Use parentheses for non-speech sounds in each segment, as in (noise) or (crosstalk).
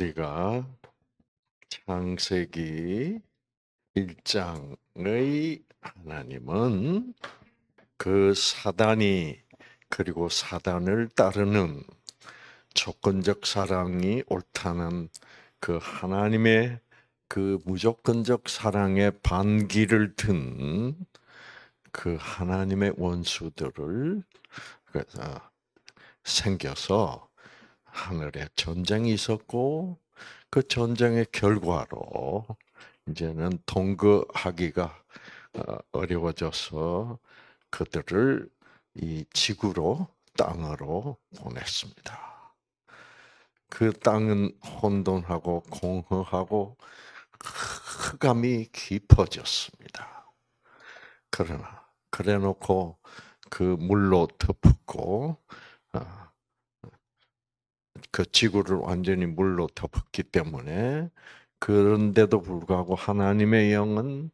우리가 창세기 1장의 하나님은 그 사단이 그리고 사단을 따르는 조건적 사랑이 옳다는 그 하나님의 그 무조건적 사랑의 반기를 든 그 하나님의 원수들을 생겨서 하늘에 전쟁이 있었고 그 전쟁의 결과로 이제는 동거하기가 어, 어려워져서 그들을 이 지구로 땅으로 보냈습니다. 그 땅은 혼돈하고 공허하고 흑암이 깊어졌습니다. 그러나 그래놓고 그 물로 덮고 어, 그 지구를 완전히 물로 덮었기 때문에 그런데도 불구하고 하나님의 영은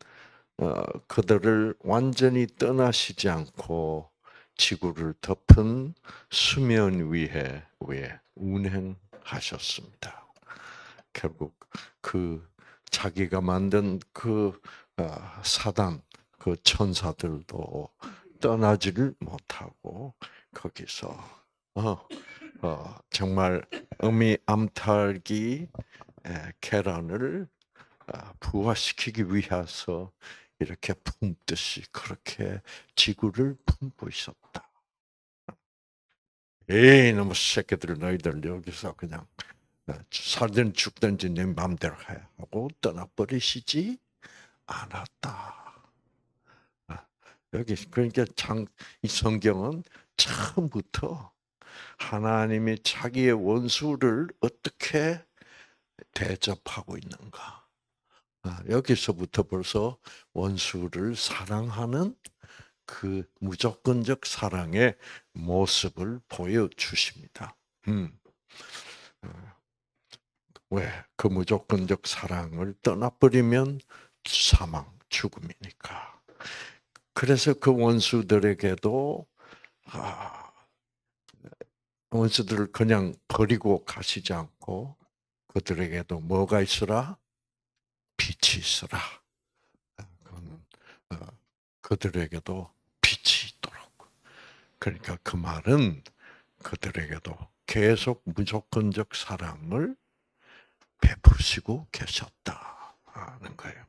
어, 그들을 완전히 떠나시지 않고 지구를 덮은 수면 위에 위에 운행하셨습니다. 결국 그 자기가 만든 그 어, 사단 그 천사들도 떠나지를 못하고 거기서 어, 어, 정말 음이 암탉이 계란을 아, 부화시키기 위해서 이렇게 품듯이 그렇게 지구를 품고 있었다. 에이, 너무 새끼들 너희들 여기서 그냥 어, 살든 죽든지 내 마음대로 해 하고 떠나버리시지 않았다. 아, 여기 그러니까 장, 이 성경은 처음부터 하나님이 자기의 원수를 어떻게 대접하고 있는가. 아, 여기서부터 벌써 원수를 사랑하는 그 무조건적 사랑의 모습을 보여주십니다. 음. 어, 왜? 그 무조건적 사랑을 떠나버리면 사망, 죽음이니까. 그래서 그 원수들에게도, 아, 원수들을 그냥 버리고 가시지 않고 그들에게도 뭐가 있으라? 빛이 있으라. 아, 어, 그들에게도 빛이 있도록. 그러니까 그 말은 그들에게도 계속 무조건적 사랑을 베푸시고 계셨다는 거예요.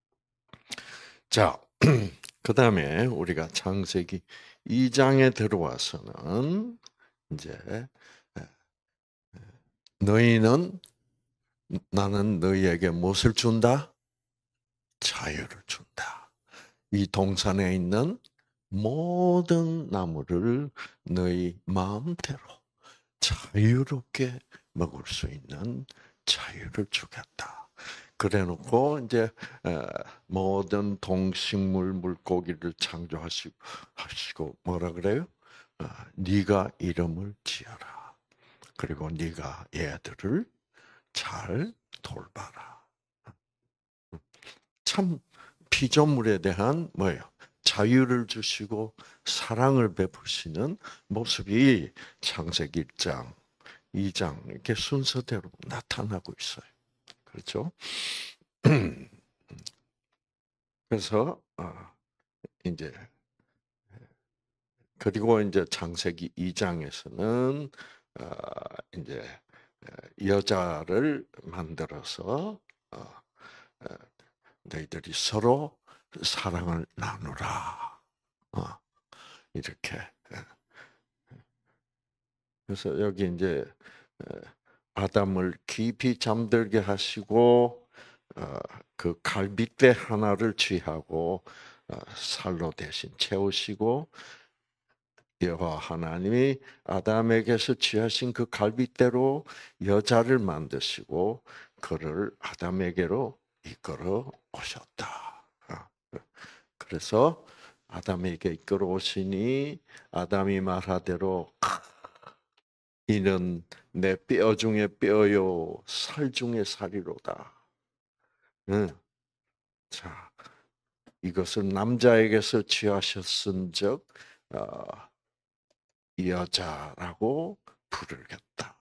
(clears throat) 자, (clears throat) 그 다음에 우리가 창세기 2장에 들어와서는 이제 너희는 나는 너희에게 무엇을 준다? 자유를 준다. 이 동산에 있는 모든 나무를 너희 마음대로 자유롭게 먹을 수 있는 자유를 주겠다. 그래놓고 이제 모든 동식물 물고기를 창조하시고 하시고 뭐라 그래요? 어, 네가 이름을 지어라. 그리고 네가 얘들을 잘 돌봐라. 참 피조물에 대한 뭐예요? 자유를 주시고 사랑을 베푸시는 모습이 창세기 1장, 2장 이렇게 순서대로 나타나고 있어요. 그렇죠? (clears throat) 그래서 어, 이제 그리고 이제 장세기 2장에서는 어, 이제 어, 여자를 만들어서 너희들이 서로 사랑을 나누라 이렇게 그래서 여기 이제 아담을 깊이 잠들게 하시고 어, 그 갈빗대 하나를 취하고 어, 살로 대신 채우시고 여호와 하나님이 아담에게서 취하신 그 갈빗대로 여자를 만드시고 그를 아담에게로 이끌어 오셨다. 어, 그래서 아담에게 이끌어 오시니 아담이 말하대로 (laughs) 이는 내 뼈 중에 뼈요, 살 중에 살이로다. 응. 자, 이것을 남자에게서 취하셨은 적, 어, 여자라고 부르겠다.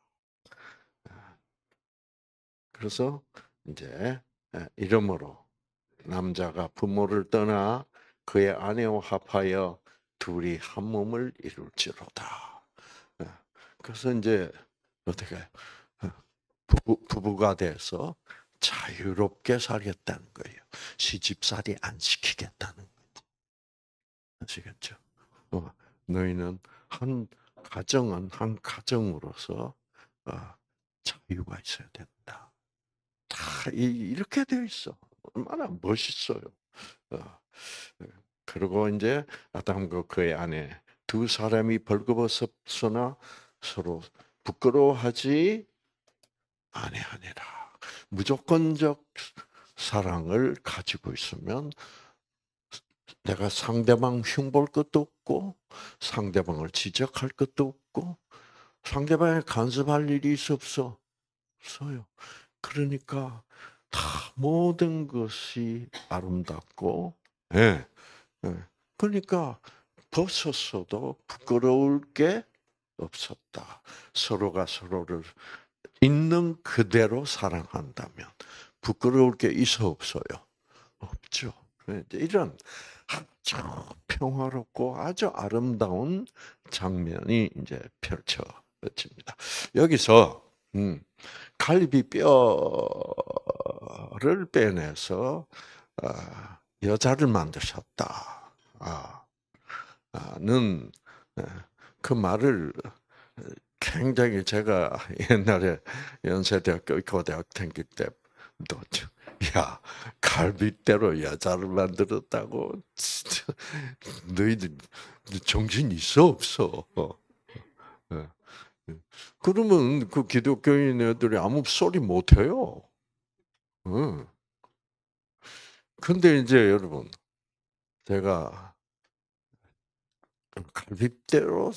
그래서 이제 이름으로 남자가 부모를 떠나 그의 아내와 합하여 둘이 한 몸을 이룰지로다. 그래서 이제 어떻게 부부, 부부가 돼서 자유롭게 살겠다는 거예요. 시집살이 안 시키겠다는 거죠. 아시겠죠? 어, 너희는 한 가정은 한 가정으로서 어, 자유가 있어야 된다. 다 이렇게 되어 있어. 얼마나 멋있어요. 어, 그리고 이제 아담과 그의 아내 두 사람이 벌거벗었으나 서로 부끄러워하지 아니하니라. 무조건적 사랑을 가지고 있으면 내가 상대방 흉볼 것도 없고 상대방을 지적할 것도 없고 상대방에 간섭할 일이 있어 없어? 없어요. 그러니까 다 모든 것이 아름답고 네. 네. 그러니까 벗었어도 부끄러울 게 없었다. 서로가 서로를 있는 그대로 사랑한다면 부끄러울 게 있어 없어요? 없죠. 네, 이런 아주 평화롭고 아주 아름다운 장면이 이제 펼쳐집니다. 여기서 음, 갈비뼈를 빼내서 아, 여자를 만드셨다. 아, 아, 는 네, 그 말을 굉장히 제가 (laughs) 옛날에 연세대학교 고등학 다닐 때도 야 갈비대로 여자를 만들었다고 진짜 너희들 정신 있어 없어 어, 어. 그러면 그 기독교인 애들이 아무 소리 못 해요. 응. 근데 이제 여러분 제가 갈비뼈로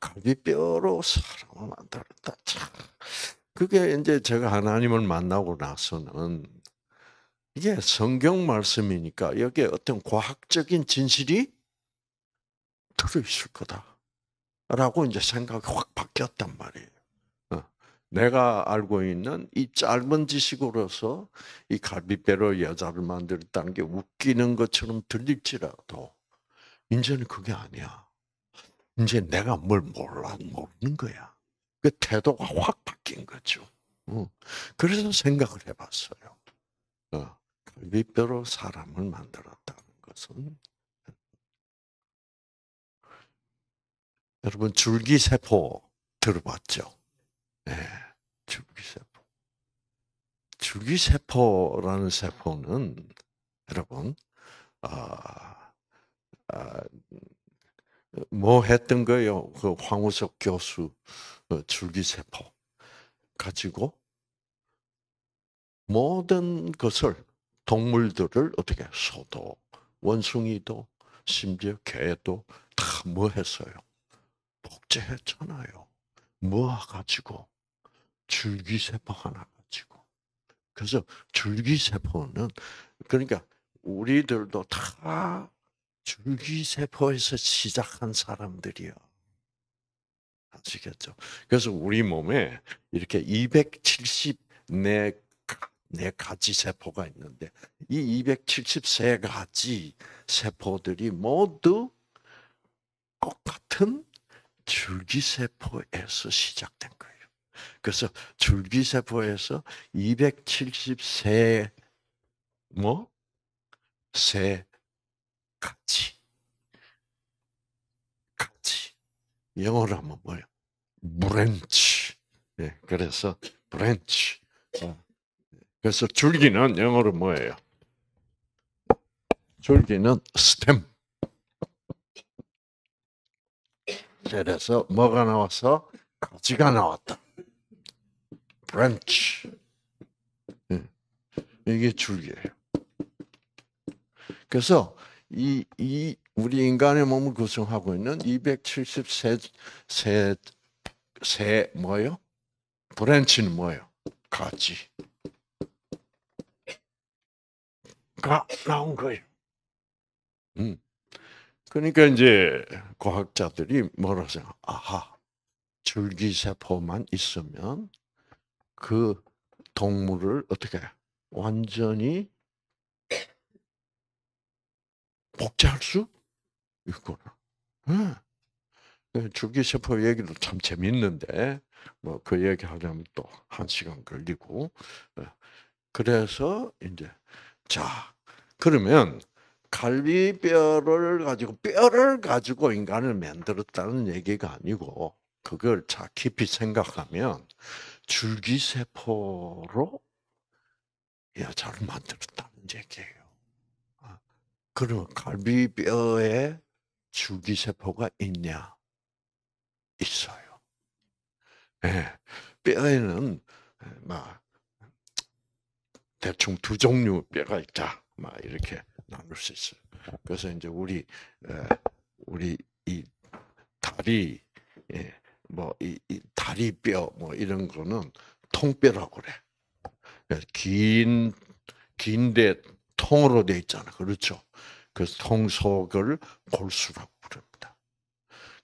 갈비뼈로 사람을 만들었다. 그게 이제 제가 하나님을 만나고 나서는 이게 성경 말씀이니까 여기에 어떤 과학적인 진실이 들어있을 거다라고 이제 생각이 확 바뀌었단 말이에요. 어. 내가 알고 있는 이 짧은 지식으로서 이 갈비뼈로 여자를 만들었다는 게 웃기는 것처럼 들릴지라도 이제는 그게 아니야. 이제 내가 뭘 몰라 모르는 거야. 그 태도가 확 바뀐 거죠. 그래서 생각을 해봤어요. 어, 갈로 사람을 만들었다는 것은 여러분 줄기세포 들어봤죠? 네, 줄기세포. 줄기세포라는 세포는 여러분 어, 아, 뭐 했던 거예요? 그 황우석 교수 어, 줄기세포 가지고 모든 것을 동물들을 어떻게 소도 원숭이도 심지어 개도 다 뭐 했어요? 복제했잖아요. 모 가지고 줄기세포 하나 가지고 그래서 줄기세포는 그러니까 우리들도 다 줄기세포에서 시작한 사람들이요. 아시겠죠? 그래서 우리 몸에 이렇게 274네 가지 세포가 있는데 이 273가지 세포들이 모두 똑같은 줄기세포에서 시작된 거예요. 그래서 줄기세포에서 273뭐? 세 뭐? 같이. 같이. 영어로 하면 뭐예요? 브랜치. 예, 그래서 브랜치. 그래서 줄기는 영어로 뭐예요? 줄기는 스템. 그래서 뭐가 나와서 가지가 나왔다. 브랜치. 네, 이게 줄기예요. 그래서 이, 이 우리 인간의 몸을 구성하고 있는 273, 세, 세, 뭐요? 브랜치는 뭐예요? 가지. 가, 나온 거예요. 음. 그러니까 이제 과학자들이 뭐라 생 아하, 줄기세포만 있으면 그 동물을 어떻게 완전히 복제할 수 있구나. 예. 네. 기세포 얘기도 참 재밌는데 뭐 그 얘기하려면 또 한 시간 걸리고 예. 그래서 이제 자 그러면 갈비뼈를 가지고 뼈를 가지고 인간을 만들었다는 얘기가 아니고 그걸 자 깊이 생각하면 줄기세포로 여자 만들었다. 그럼 갈비뼈에 줄기세포가 있냐? 있어요. 네. 뼈에는 예, 대충 두 종류 뼈가 있다. 막 이렇게 나눌 수 있어요. 그래서 이제 우리 예, 우리 이 다리 뭐이 다리뼈 뭐 이런 거는 통뼈라고 그래. 긴 긴데 통으로 돼 있잖아. 그렇죠? 그래서 통속을 골수라고 부릅니다.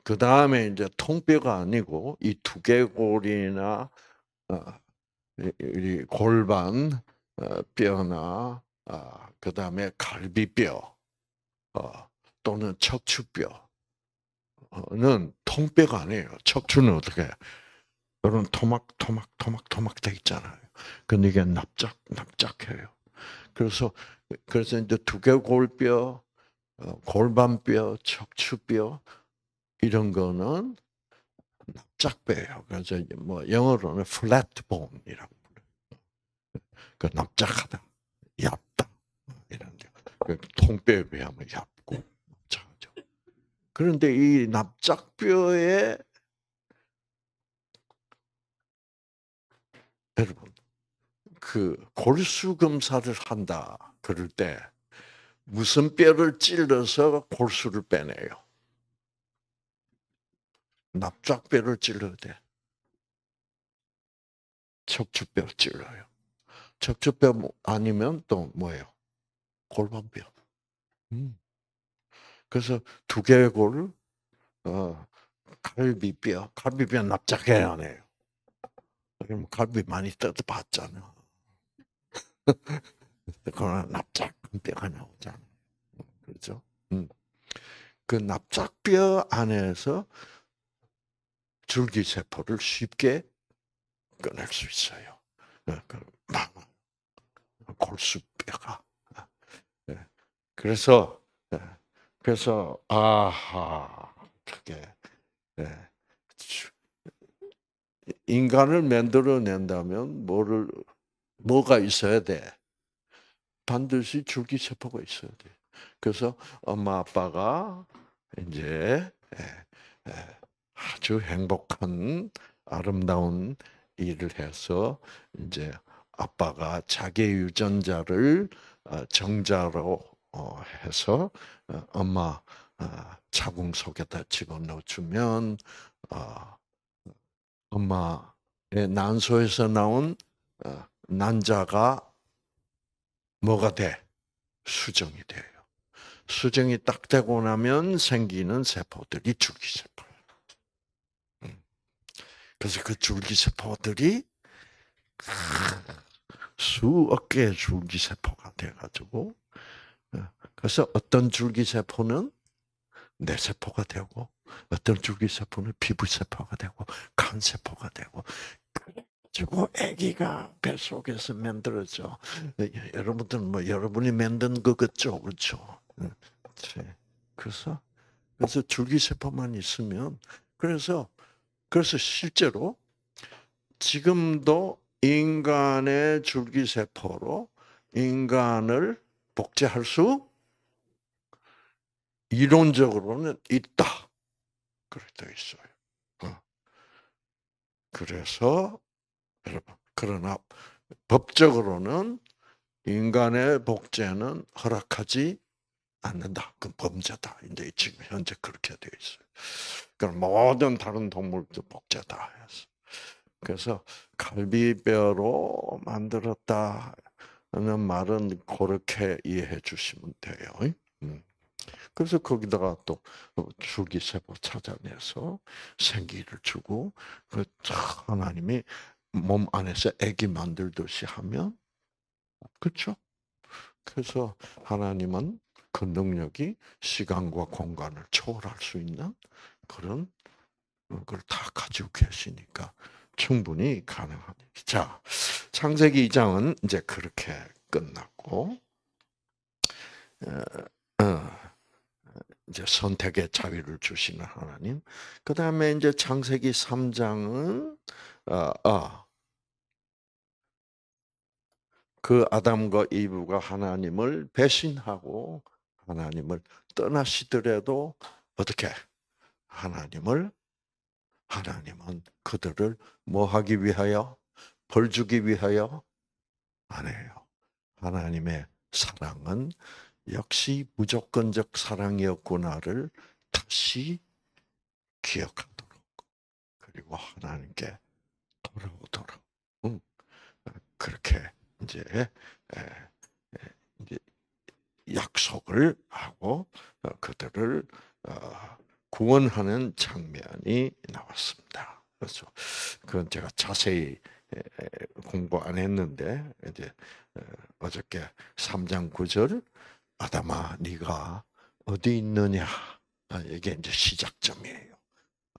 그 다음에 이제 통뼈가 아니고 이 두개골이나 어, 골반 어, 뼈나 어, 그 다음에 갈비뼈 또는 척추뼈는 통뼈가 아니에요. 척추는 어떻게 이런 토막 토막 토막 토막 돼 있잖아요. 근데 이게 납작 납작해요. 그래서 그래서 이제 두개골뼈, 어, 골반뼈, 척추뼈 이런 거는 납작뼈예요. 그래서 이제 뭐 영어로는 flat bone이라고 불러요. 그 납작하다, 얇다 이런 게. 그 통뼈에 비하면 얇고 작죠 그런데 이 납작뼈에 여러분 그 골수 검사를 한다 그럴 때 무슨 뼈를 찔러서 골수를 빼내요? 납작뼈를 찔러야 돼. 척추뼈 찔러요. 척추뼈 뭐, 아니면 또 뭐예요? 골반뼈. 음. 그래서 두개골, 어, 갈비뼈, 갈비뼈 납작해 안 해요. 그럼 갈비 많이 뜯어봤잖아. (laughs) 그러나 납작뼈가 나오잖아요. 그렇죠? 음. 그 납작뼈 안에서 줄기세포를 쉽게 꺼낼 수 있어요. 네, 그 골수뼈가. 네. 그래서, 네. 그래서, 아하, 그게, 인간을 만들어낸다면 뭐를, 뭐가 있어야 돼? 반드시 줄기세포가 있어야 돼. 그래서 엄마 아빠가 이제 예, 예, 아주 행복한 아름다운 일을 해서 이제 아빠가 자기 유전자를 어, 정자로 어, 해서 어, 엄마 자궁 속에다 집어넣어주면 엄마의 난소에서 나온 난자가 뭐가 돼? 수정이 돼요. 수정이 딱 되고 나면 생기는 세포들이 줄기세포 음. 그래서 그 줄기세포들이 수억 개의 줄기세포가 돼가지고 어, 그래서 어떤 줄기세포는 뇌세포가 되고 어떤 줄기세포는 피부세포가 되고 간세포가 되고 가지고 아기가 뱃속에서 만들어져. 네, 여러분들은 뭐 여러분이 만든 거 같죠, 그렇죠? 네. 네. 그래서 그래서 줄기세포만 있으면 그래서 그래서 실제로 지금도 인간의 줄기세포로 인간을 복제할 수 이론적으로는 있다. 그렇게 되어 있어요. 어. 그래서 그러나 법적으로는 인간의 복제는 허락하지 않는다. 그 범죄다. 이제 지금 현재 그렇게 되어 있어요. 그럼 모든 다른 동물도 복제다. 그래서 갈비뼈로 만들었다는 말은 그렇게 이해해 주시면 돼요. 음. 그래서 거기다가 또 줄기세포 찾아내서 생기를 주고 그 하나님이 몸 안에서 아기 만들듯이 하면 그렇죠? 그래서 하나님은 그 능력이 시간과 공간을 초월할 수 있는 그런 그걸 다 가지고 계시니까 충분히 가능합니다. 자, 창세기 2장은 이제 그렇게 끝났고 어, 어, 이제 선택의 자유를 주시는 하나님. 그 다음에 이제 창세기 3장은 어, 어. 그 아담과 이브가 하나님을 배신하고 하나님을 떠나시더라도 어떻게 하나님을 하나님은 그들을 뭐하기 위하여 벌 주기 위하여 안 해요. 하나님의 사랑은 역시 무조건적 사랑이었구나를 다시 기억하도록 그리고 하나님께 돌아오도록 응. 아, 그렇게 이제 이제 약속을 하고 어, 그들을 어, 구원하는 장면이 나왔습니다. 그렇죠. 그건 제가 자세히 공부 안 했는데 이제 어, 어저께 3장 9절 아담아 네가 어디 있느냐 아, 이게 이제 시작점이에요.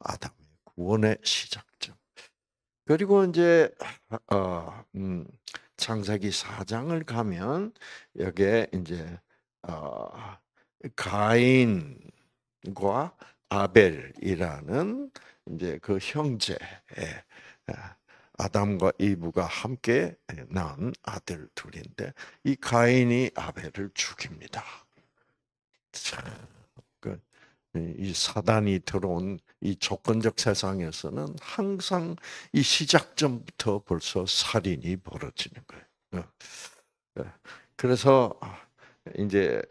아담의 구원의 시작점. 그리고 이제 어, 음, 창세기 4장을 가면 여기에 이제 어, 가인과 아벨이라는 이제 그 형제 예, 아, 아담과 이브가 함께 낳은 아들 둘인데 이 가인이 아벨을 죽입니다. 참. 네, 이 사단이 들어온 이 조건적 세상에서는 항상 이 시작점부터 벌써 살인이 벌어지는 거예요. 어, 네. 그래서 아, 이제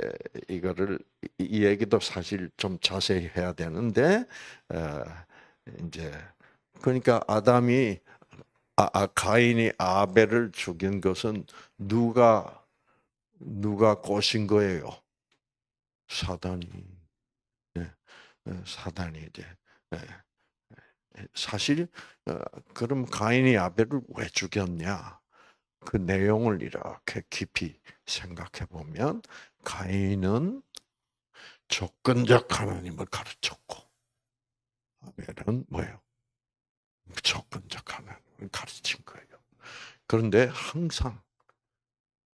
이거를 이 얘기도 사실 좀 자세히 해야 되는데 이제 그러니까 아담이 아, 아, 가인이 아벨을 죽인 것은 누가 누가 꼬신 거예요? 사단이 어, 사단이 이제 예, 예, 사실 어, 그럼 가인이 아벨을 왜 죽였냐? 그 내용을 이렇게 깊이 생각해 보면 가인은 조건적 하나님을 가르쳤고 아벨은 뭐예요? 무조건적 하나님을 가르친 거예요. 그런데 항상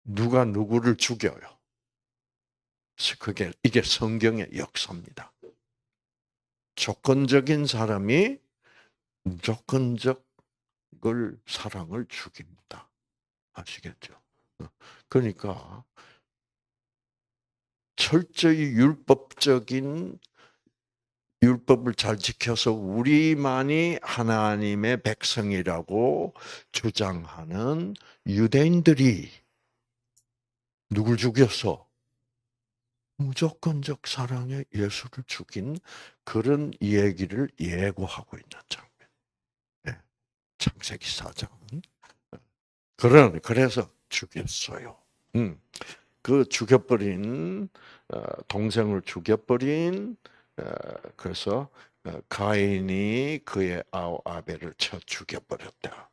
누가 누구를 죽여요. 그게 이게 성경의 역사입니다. 조건적인 사람이 무조건적을 사랑을 죽입니다. 아시겠죠? 어, 그러니까 철저히 율법적인 율법을 잘 지켜서 우리만이 하나님의 백성이라고 주장하는 유대인들이 누굴 죽였어? 무조건적 사랑에 예수를 죽인 그런 이야기를 예고하고 있는 장면. 네. 창세기 4장은. 그런, 그래서 죽였어요. 음. 그 죽여버린, 어, 동생을 죽여버린, 어, 그래서 어, 가인이 그의 아우 아벨을 쳐 죽여버렸다.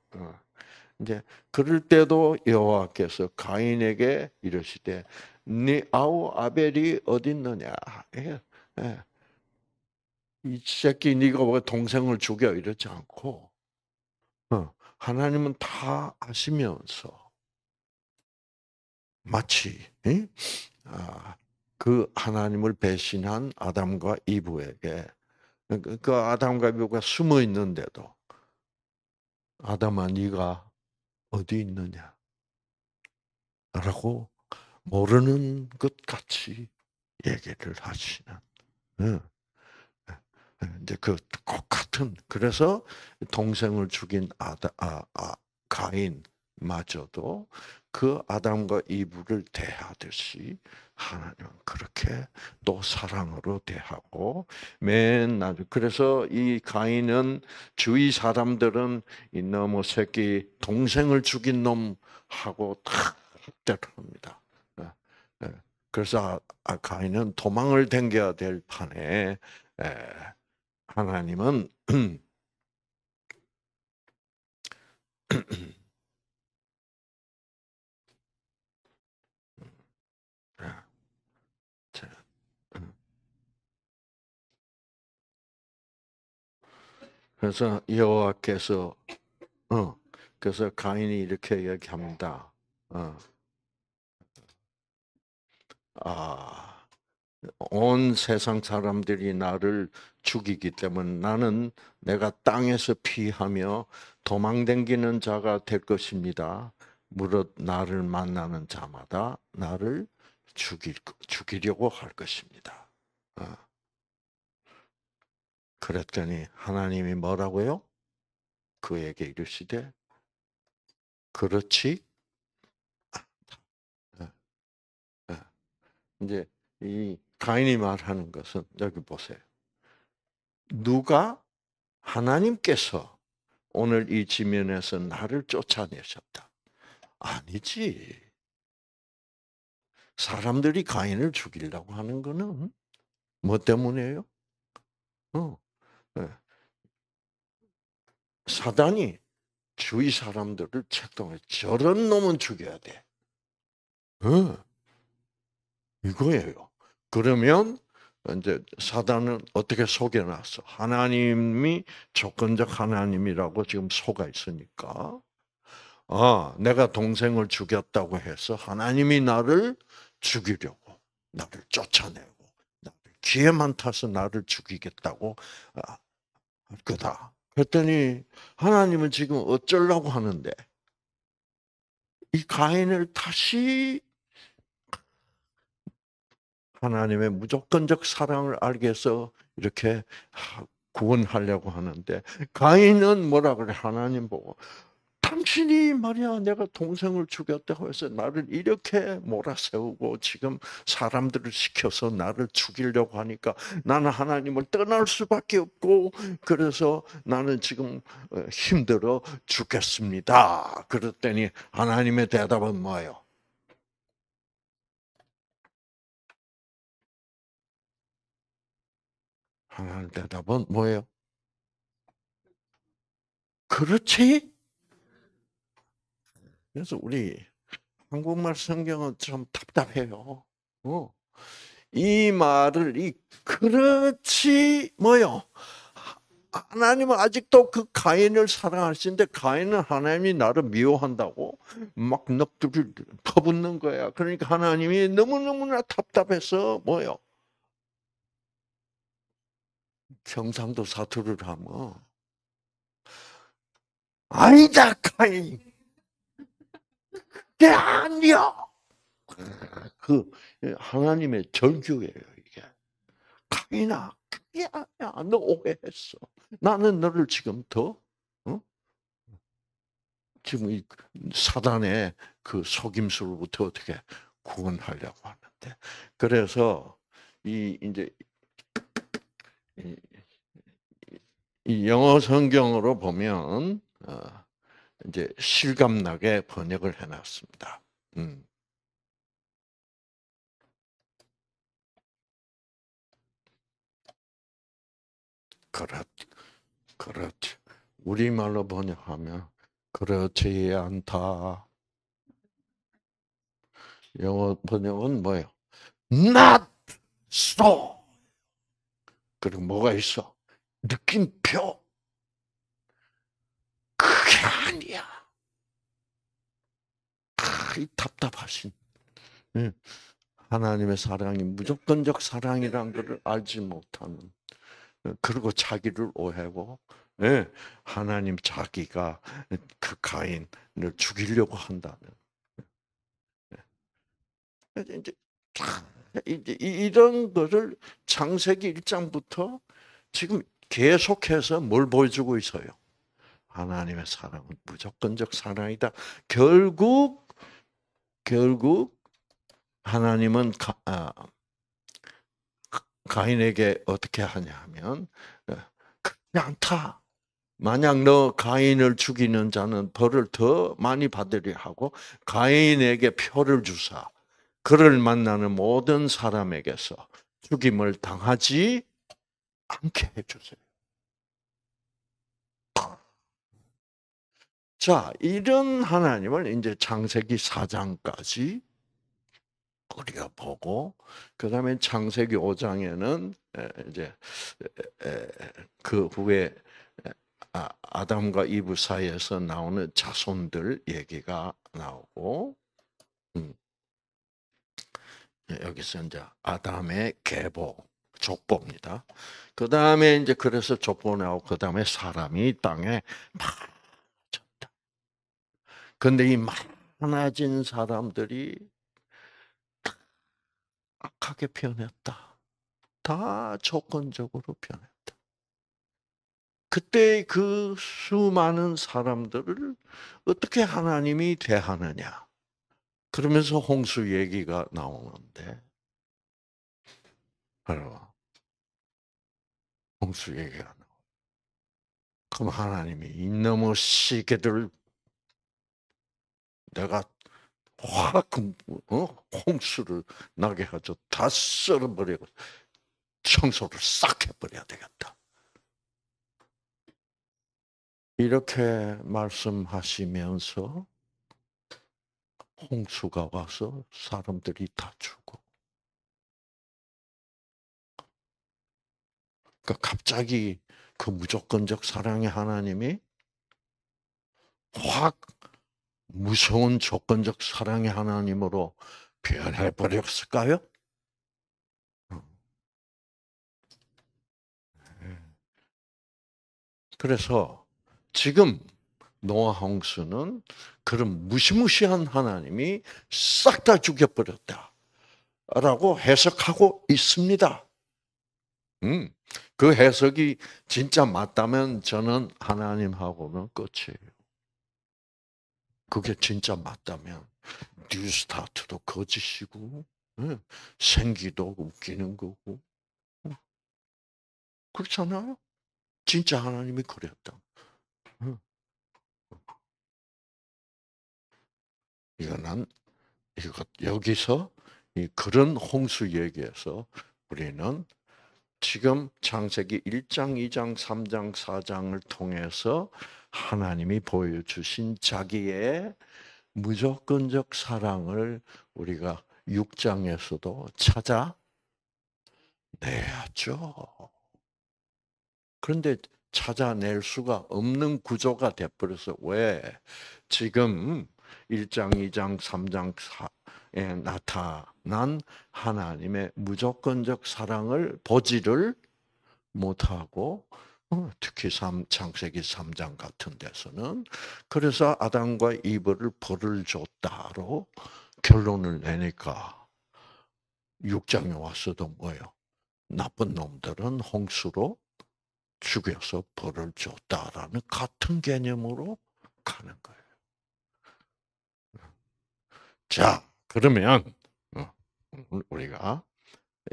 이제 그럴 때도 여호와께서 가인에게 이러시되 네 아우 아벨이 어딨느냐? 예, 예. 이 새끼 네가 왜 동생을 죽여 이러지 않고 어, 하나님은 다 아시면서 마치 아, 그 하나님을 배신한 아담과 이브에게 그, 그 아담과 이브가 숨어 있는데도 아담아 네가 어디 있느냐? 라고 모르는 것 같이 얘기를 하시는. 예. 예. 이제 그 똑같은 그래서 동생을 죽인 아다 아, 아 가인 마저도 그 아담과 이브를 대하듯이 하나님은 그렇게 또 사랑으로 대하고 맨날 그래서 이 가인은 주위 사람들은 이놈의 새끼 동생을 죽인 놈하고 탁 학대를 합니다. 그래서 아, 아, 가인은 도망을 댕겨야 될 판에 하나님은 (clears throat) 아, 음. 그래서 여호와께서 어, 그래서 가인이 이렇게 얘기합니다. 어. 아, 온 세상 사람들이 나를 죽이기 때문에 나는 내가 땅에서 피하며 도망댕기는 자가 될 것입니다. 무릇 나를 만나는 자마다 나를 죽일, 죽이려고 할 것입니다. 아. 그랬더니 하나님이 뭐라고요? 그에게 이르시되 그렇지 이제 이 가인이 말하는 것은 여기 보세요. 누가 하나님께서 오늘 이 지면에서 나를 쫓아내셨다. 아니지. 사람들이 가인을 죽이려고 하는 거는 뭐 때문이에요? 어. 예. 사단이 주위 사람들을 책동해 저런 놈은 죽여야 돼. 어. 이거예요. 그러면 이제 사단은 어떻게 속여놨어? 하나님이 조건적 하나님이라고 지금 속아 있으니까. 아, 내가 동생을 죽였다고 해서 하나님이 나를 죽이려고, 나를 쫓아내고, 나를 기회만 타서 나를 죽이겠다고 아, 할 거다. 그랬더니 하나님은 지금 어쩌려고 하는데 이 가인을 다시 하나님의 무조건적 사랑을 알게 해서 이렇게 구원하려고 하는데 가인은 뭐라 그래 하나님 보고 당신이 말이야 내가 동생을 죽였다고 해서 나를 이렇게 몰아세우고 지금 사람들을 시켜서 나를 죽이려고 하니까 나는 하나님을 떠날 수밖에 없고 그래서 나는 지금 어, 힘들어 죽겠습니다. 그랬더니 하나님의 대답은 뭐예요? 하는 대답은 뭐예요? 그렇지? 그래서 우리 한국말 성경은 참 답답해요. 어. 이 말을 이 그렇지 뭐요? 하나님은 아직도 그 가인을 사랑하시는데 가인은 하나님이 나를 미워한다고 막 넋두리 퍼붓는 거야. 그러니까 하나님이 너무너무나 답답해서 뭐요? 평상도 사투를 하면 아니다 카이 그게 아니야 그 하나님의 절규예요 이게 카이나 그게 아니야 너 오해했어 나는 너를 지금 더 어? 지금 이 사단의 그 속임수로부터 어떻게 구원하려고 하는데 그래서 이 이제 이 영어 성경으로 보면 어, 이제 실감나게 번역을 해놨습니다. 음. 그렇, 그렇지. 우리말로 번역하면 그렇지 않다. 영어 번역은 뭐예요? Not so. 그리고 뭐가 있어? 느낌표. 그게 아니야. 아, 이 답답하신. 음, 하나님의 사랑이 무조건적 사랑이란 것을 알지 못하는. 음, 그리고 자기를 오해고, 예, 하나님 자기가 그 가인을 죽이려고 한다는. 예. 이제, 이제 이런 것을 창세기 1장부터 지금 계속해서 뭘 보여주고 있어요? 하나님의 사랑은 무조건적 사랑이다. 결국 결국 하나님은 가, 아, 가인에게 어떻게 하냐 하면 어, 그렇지 않다. 만약 너 가인을 죽이는 자는 벌을 더 많이 받으리 하고 가인에게 표를 주사 그를 만나는 모든 사람에게서 죽임을 당하지 않게 해주세요. 자, 이런 하나님을 이제 창세기 4장까지 그려보고, 그 다음에 창세기 5장에는 이제 그 후에 아, 아담과 이브 사이에서 나오는 자손들 얘기가 나오고, 음. 여기서 이제 아담의 계보, 족보입니다. 그 다음에 이제 그래서 족보 나오고 그 다음에 사람이 땅에 많아졌다. 근데 이 많아진 사람들이 악하게 변했다. 다 조건적으로 변했다. 그때 그 수많은 사람들을 어떻게 하나님이 대하느냐. 그러면서 홍수 얘기가 나오는데, 여러분, 홍수 얘기하는 거예 그럼 하나님이 이놈의 시계들 내가 확 어? 홍수를 나게 하죠. 다 썰어버리고 청소를 싹 해버려야 되겠다. 이렇게 말씀하시면서 홍수가 와서 사람들이 다 죽어. 그러니까 갑자기 그 무조건적 사랑의 하나님이 확 무서운 조건적 사랑의 하나님으로 변해 버렸을까요? 음. 그래서 지금 노아 홍수는 그런 무시무시한 하나님이 싹 다 죽여버렸다라고 해석하고 있습니다. 음, 그 해석이 진짜 맞다면 저는 하나님하고는 끝이에요. 그게 진짜 맞다면 뉴스타트도 거짓이고 예, 생기도 웃기는 거고 어. 그렇잖아요. 진짜 하나님이 그랬다. 어. 이거는 이것 여기서 그런 홍수 얘기에서 우리는 지금 창세기 1장, 2장, 3장, 4장을 통해서 하나님이 보여주신 자기의 무조건적 사랑을 우리가 6장에서도 찾아내야죠. 그런데 찾아낼 수가 없는 구조가 돼버려서 왜 지금 1장, 2장, 3장에 나타 난 하나님의 무조건적 사랑을 보지를 못하고 어, 특히 3, 창세기 3장 같은 데서는 그래서 아담과 이브를 벌을 줬다로 결론을 내니까 6장에 왔어도 뭐예요? 나쁜 놈들은 홍수로 죽여서 벌을 줬다라는 같은 개념으로 가는 거예요. 자, 그러면 음, 예. 우리가.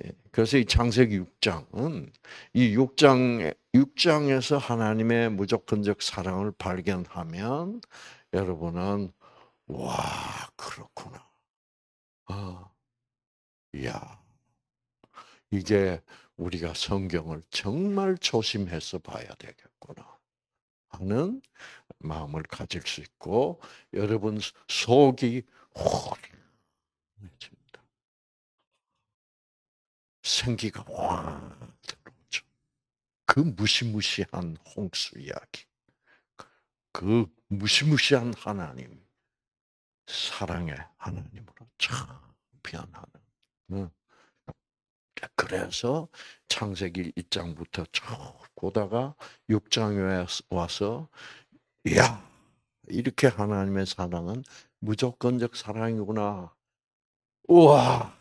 예. 그래서 이 창세기 6장은 이 6장 6장에서 하나님의 무조건적 사랑을 발견하면 여러분은 와 그렇구나. 아, 야 이게 우리가 성경을 정말 조심해서 봐야 되겠구나 하는 마음을 가질 수 있고 여러분 속이 확 생기가 확 들어오죠. 그 무시무시한 홍수 이야기. 그 무시무시한 하나님, 사랑의 하나님으로 참 변하는. 그래서 창세기 1장부터 쭉 보다가 6장에 와서, 야 이렇게 하나님의 사랑은 무조건적 사랑이구나. 우와!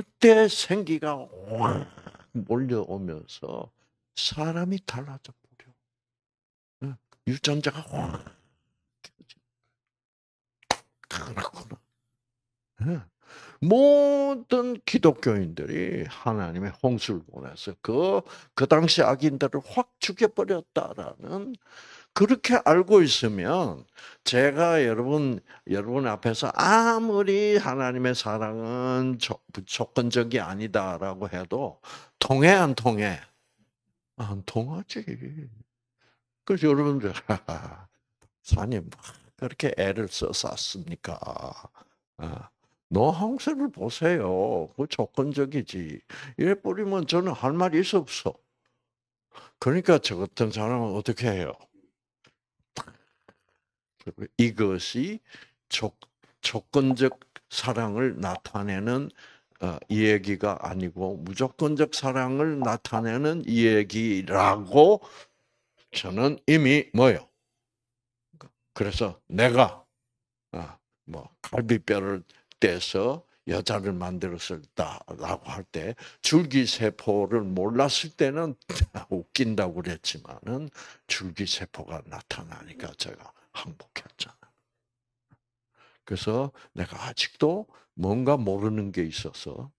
그때 생기가 몰려오면서 사람이 달라져 버려. 어, 유전자가 그렇구나. 어, 모든 기독교인들이 하나님의 홍수를 보내서 그, 그 당시 악인들을 확 죽여버렸다라는 그렇게 알고 있으면 제가 여러분 여러분 앞에서 아무리 하나님의 사랑은 조, 조건적이 아니다라고 해도 통해 안 통해 아, 안 통하지. 그래서 여러분들 (laughs) 사님 뭐 그렇게 애를 써 쌌습니까? 노항세를 아, 보세요. 그 조건적이지. 이래 뿌리면 저는 할 말이 있어 없어. 그러니까 저 같은 사람은 어떻게 해요? 이것이 조, 조건적 사랑을 나타내는 어, 이야기가 아니고 무조건적 사랑을 나타내는 이야기라고 저는 이미 뭐요? 그래서 내가 어, 뭐 갈비뼈를 떼서 여자를 만들었을다라고 할 때 줄기세포를 몰랐을 때는 (laughs) 웃긴다고 그랬지만은 줄기세포가 나타나니까 제가 항복했잖아. 그래서 내가 아직도 뭔가 모르는 게 있어서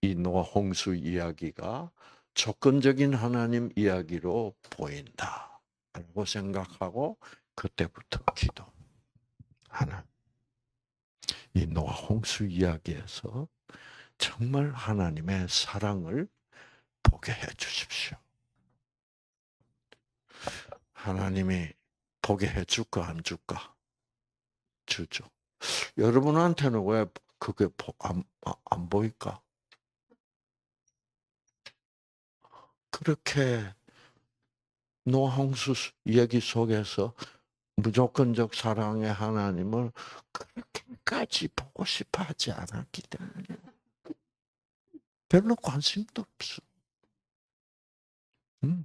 이 노아 홍수 이야기가 조건적인 하나님 이야기로 보인다. 라고 생각하고 그때부터 기도. 하는이 노아 홍수 이야기에서 정말 하나님의 사랑을 보게 해 주십시오. 하나님이 보게 해줄까 안 줄까? 주죠. 여러분한테는 왜 그게 안, 아, 안 보일까? 그렇게 노홍수 얘기 속에서 무조건적 사랑의 하나님을 그렇게까지 보고 싶어 하지 않았기 때문에 별로 관심도 없어. 음.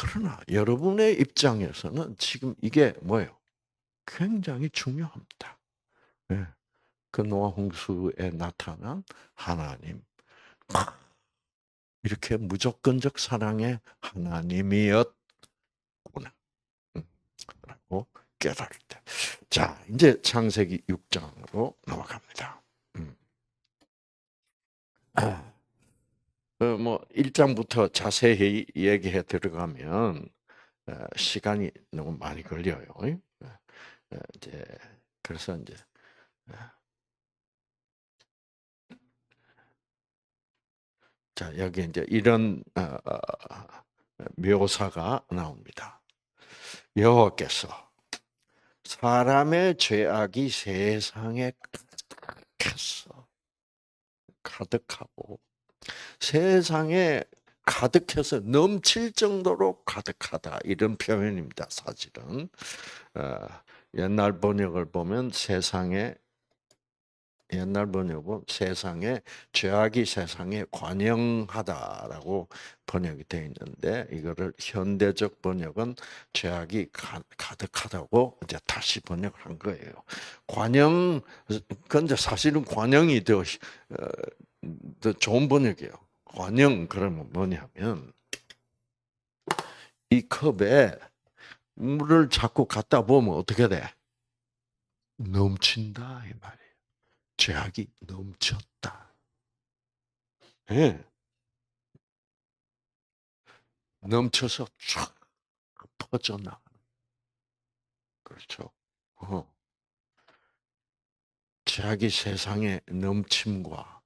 그러나 여러분의 입장에서는 지금 이게 뭐예요? 굉장히 중요합니다. 네. 그 노아 홍수에 나타난 하나님. 이렇게 무조건적 사랑의 하나님이었구나. 음. 라고 깨달을 때. 자, 이제 창세기 6장으로 넘어갑니다. 음. 어, 뭐 1장부터 자세히 얘기해 들어가면 어, 시간이 너무 많이 걸려요. 예? 어, 이제 그래서 이제 자 여기 이제 이런 묘사가 나옵니다. 여호와께서 사람의 죄악이 세상에 가득했어. 가득하고 세상에 가득해서 넘칠 정도로 가득하다 이런 표현입니다. 사실은 어, 옛날 번역을 보면 세상에 옛날 번역은 세상에 죄악이 세상에 관영하다라고 번역이 되어 있는데 이거를 현대적 번역은 죄악이 가, 득하다고 이제 다시 번역한 거예요. 관영 그데 사실은 관영이 더 음, 좋은 번역이에요. 관영 그러면 뭐냐면 이 컵에 물을 자꾸 갖다 보면 어떻게 돼? 넘친다 이 말이에요. 죄악이 넘쳤다. 네. 넘쳐서 쫙 퍼져나. 그렇죠. 어. 죄악이 세상에 넘침과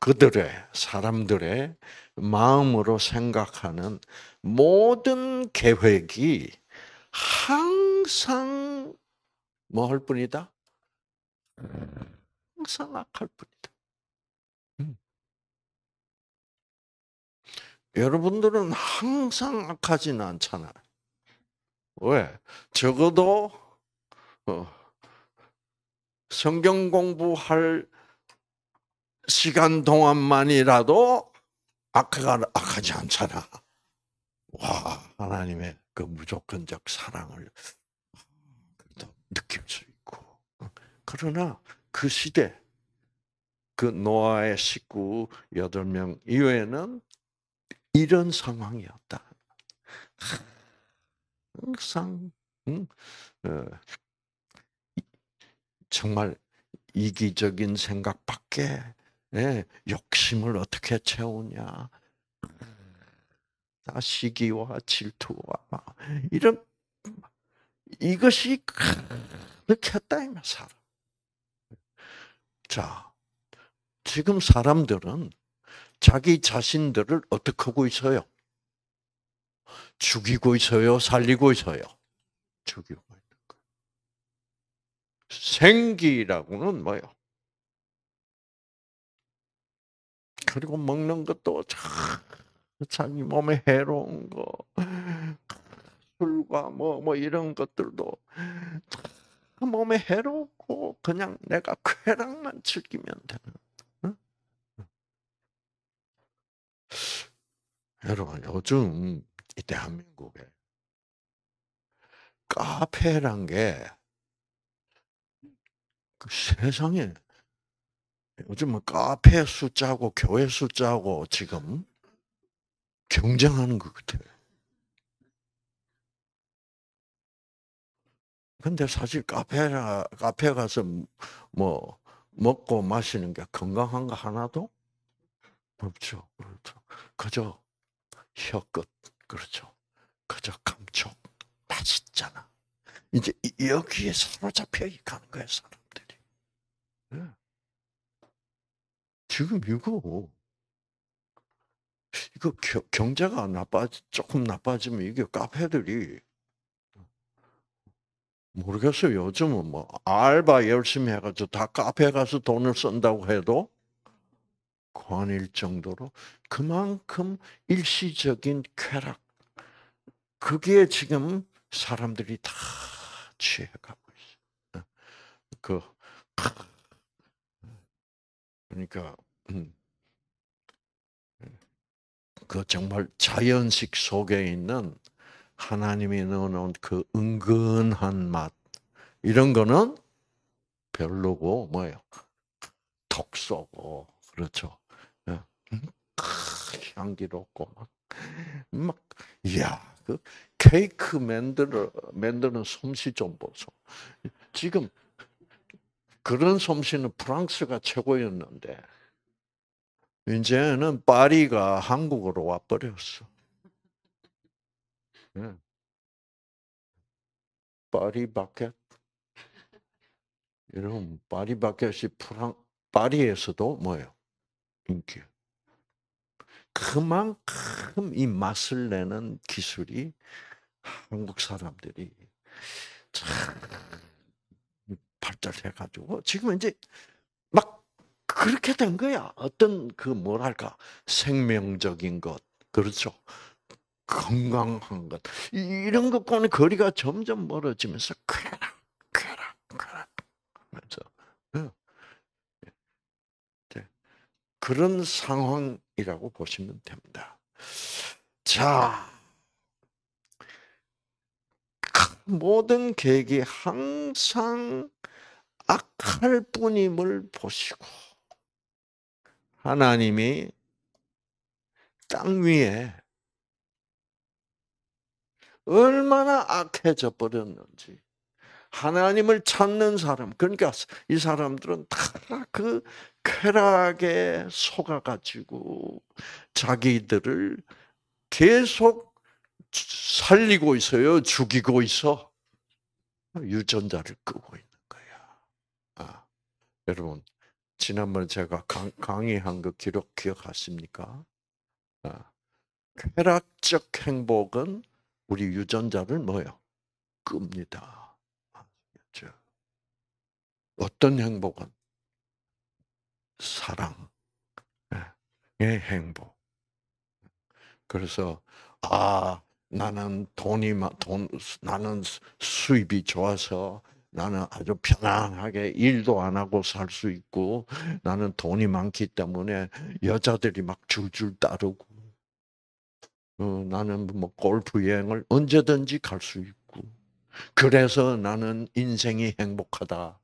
그들의 사람들의 마음으로 생각하는 모든 계획이 항상 뭐 할 뿐이다? 항상 악할 뿐이다. 음. 여러분들은 항상 악하진 않잖아. 왜? 적어도 어, 성경 공부할 시간 동안만이라도 악가, 악하지 않잖아. 와, 하나님의 그 무조건적 사랑을 느낄 수 있고. 그러나 그 시대, 그 노아의 식구 8명 이외에는 이런 상황이었다. 항상, 응? 어, 정말 이기적인 생각밖에 내 예, 욕심을 어떻게 채우냐. 음, 시기와 질투와 이런 이것이 가득했다 이면 사람. 자, 지금 사람들은 자기 자신들을 어떻게 하고 있어요? 죽이고 있어요, 살리고 있어요. 죽이고 있는 거. 생기라고는 뭐요? 그리고 먹는 것도 자기 몸에 해로운 거 술과 뭐뭐 뭐 이런 것들도 몸에 해롭고 그냥 내가 쾌락만 즐기면 되는. 여러분 요즘 이 대한민국에 카페란 게그 세상에 요즘은 뭐 카페 숫자고 교회 숫자고 지금 경쟁하는 것 같아요. 근데 사실 카페라, 카페 가서 뭐, 먹고 마시는 게 건강한 거 하나도 없죠. 그렇죠. 그저 혀끝, 그렇죠. 그저 감촉, 맛있잖아. 이제 여기에 사로잡혀 가는 거예요, 사람들이. 예. 지금 이거 이거 경제가 나빠 조금 나빠지면 이게 카페들이 모르겠어요. 요즘은 뭐 알바 열심히 해가지고 다 카페 가서 돈을 쓴다고 해도 관일 정도로 그만큼 일시적인 쾌락 그게 지금 사람들이 다 취해가고 있어. 어, 그 그러니까 음. 그 정말 자연식 속에 있는 하나님이 넣어놓은 그 은근한 맛 이런 거는 별로고 뭐예요? 독 쏘고 그렇죠. 예. 음, 향기롭고 막, 막야그 케이크 만들어 만드는 솜씨 좀 보소. 지금 그런 솜씨는 프랑스가 최고였는데 이제는 파리가 한국으로 와버렸어. 음. 파리 바켓. 이런 파리 바켓이 프랑, 파리에서도 뭐예요? 인기. 그만큼 이 맛을 내는 기술이 한국 사람들이 참 발달해가지고 지금 이제 막 그렇게 된 거야. 어떤 그 뭐랄까 생명적인 것 그렇죠. 건강한 것 이런 것과는 거리가 점점 멀어지면서 쾌락, 쾌락, 쾌락. 그렇죠. 예. 예. 예. 그런 상황이라고 보시면 됩니다. 자, 모든 계획이 항상 악할 뿐임을 보시고. 하나님이 땅 위에 얼마나 악해져 버렸는지 하나님을 찾는 사람 그러니까 이 사람들은 다 그 쾌락에 속아 가지고 자기들을 계속 살리고 있어요 죽이고 있어 유전자를 끄고 있는 거야 아, 여러분 지난번에 제가 강, 의한거 기록 기억하십니까? 아, 쾌락적 행복은 우리 유전자를 뭐요? 끕니다. 어떤 행복은? 사랑의 예, 예, 행복. 그래서, 아, 나는 돈이, 돈, 나는 수입이 좋아서 나는 아주 편안하게 일도 안 하고 살 수 있고 나는 돈이 많기 때문에 여자들이 막 줄줄 따르고 어, 나는 뭐 골프 여행을 언제든지 갈 수 있고 그래서 나는 인생이 행복하다.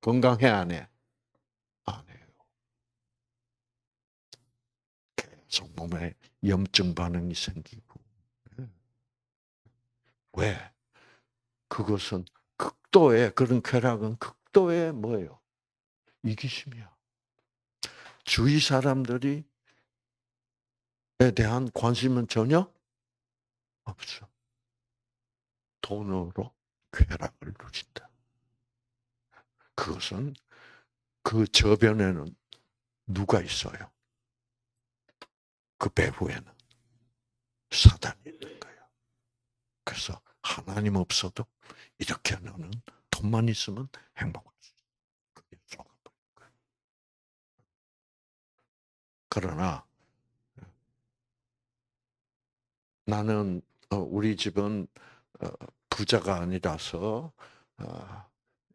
건강해 안 해? 안 해요. 계속 몸에 염증 반응이 생기고 왜? 그것은 극도의 그런 쾌락은 극도의 뭐예요? 이기심이야. 주위 사람들이 에 대한 관심은 전혀 없어. 돈으로 쾌락을 누린다. 그것은 그 저변에는 누가 있어요? 그 배후에는 사단이 있는 거예요. 그래서 하나님 없어도 이렇게 너는 돈만 있으면 행복할 수 있어. 그러나 어, 나는 어, 우리 집은 어, 부자가 아니라서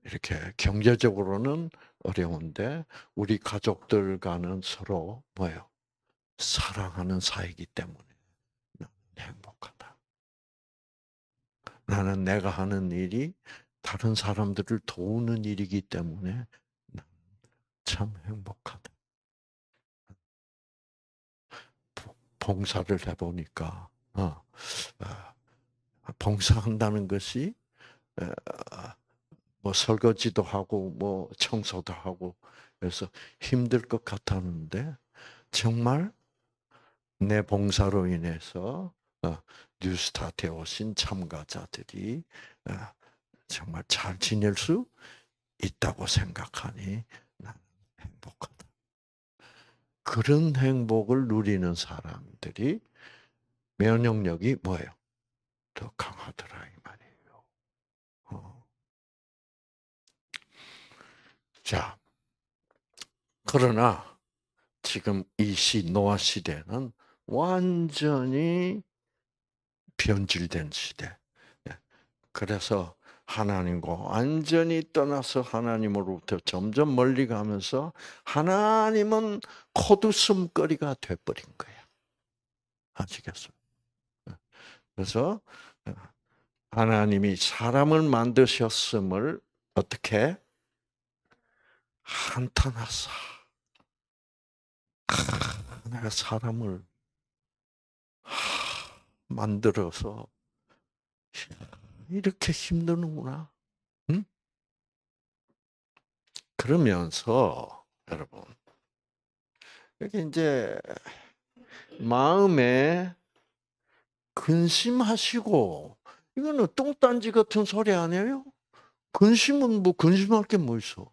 이렇게 경제적으로는 어려운데 우리 가족들과는 서로 뭐요 사랑하는 사이기 이 때문에 행복하다. 나는 내가 하는 일이 다른 사람들을 도우는 일이기 때문에 참 행복하다. 봉사를 해보니까 어, 아, 봉사한다는 것이 아, 뭐 설거지도 하고 뭐 청소도 하고 그서 힘들 것 같았는데 정말 내 봉사로 인해서 어, 뉴스타트에 오신 참가자들이 어, 정말 잘 지낼 수 있다고 생각하니 나는 행복하다. 그런 행복을 누리는 사람들이 면역력이 뭐예요? 더 강하더라 이 말이에요. 어. 자, 그러나 지금 이시 노아 시대는 완전히 변질된 시대. 예. 그래서 하나님과 완전히 떠나서 하나님으로부터 점점 멀리 가면서 하나님은 코웃음거리가 돼버린 거야. 아시겠어요? 예. 그래서 예, 하나님이 사람을 만드셨음을 어떻게 한탄하사 내가 사람을 만들어서 이렇게 힘드는구나. 응? 그러면서 여러분 여기 이제 마음에 근심하시고 이거는 똥딴지 같은 소리 아니에요? 근심은 뭐 근심할 게뭐 있어?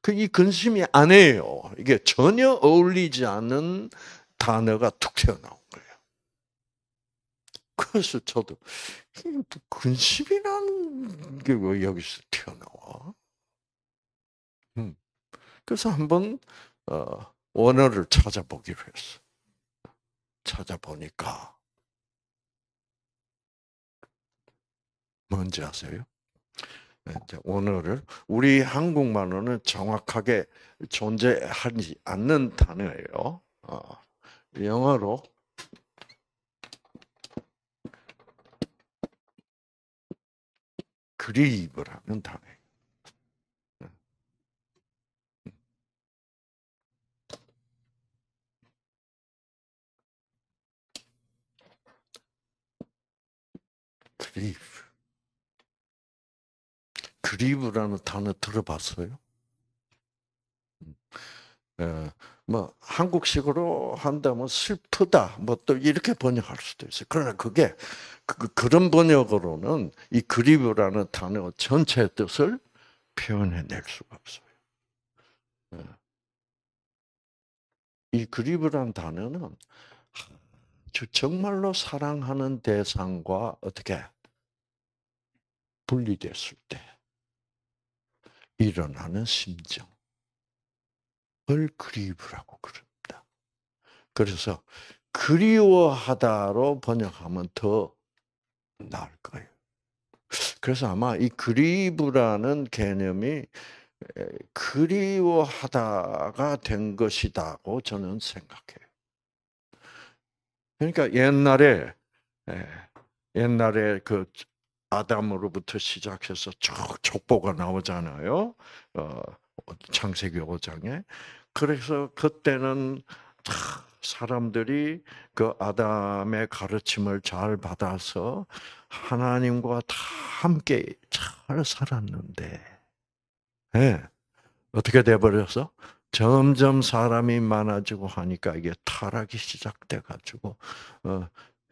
그이 근심이 아니요 이게 전혀 어울리지 않는 단어가 툭 튀어나온 거예요. 그래서 저도 근심이라는 게왜 여기서 튀어나와? 음. 그래서 한번 어, 원어를 찾아보기로 했어. 찾아보니까 뭔지 아세요? 오늘을 네, 우리 한국말로는 정확하게 존재하지 않는 단어예요. 어, 영어로 그레이 하는 단어 그리브. 그리브라는 단어 들어봤어요? 음. 어, 뭐 한국식으로 한다면 슬프다 뭐 또 이렇게 번역할 수도 있어요. 그러나 그게 그, 그 런 번역으로는 이 그리브라는 단어 전체 뜻을 표현해낼 수가 없어요. 예. 이 그리브란 단어는 정말로 사랑하는 대상과 어떻게 분리됐을 때 일어나는 심정. 을 그리브라고 그럽니다. 그래서 그리워하다로 번역하면 더 나을 거예요. 그래서 아마 이 그리브라는 개념이 그리워하다가 된 것이다고 저는 생각해요. 그러니까 옛날에 옛날에 그 아담으로부터 시작해서 쭉 족보가 나오잖아요. 어, 창세기 5장에 그래서 그때는 사람들이 그 아담의 가르침을 잘 받아서 하나님과 다 함께 잘 살았는데, 네. 어떻게 돼버려서? 점점 사람이 많아지고 하니까 이게 타락이 시작돼가지고, 어,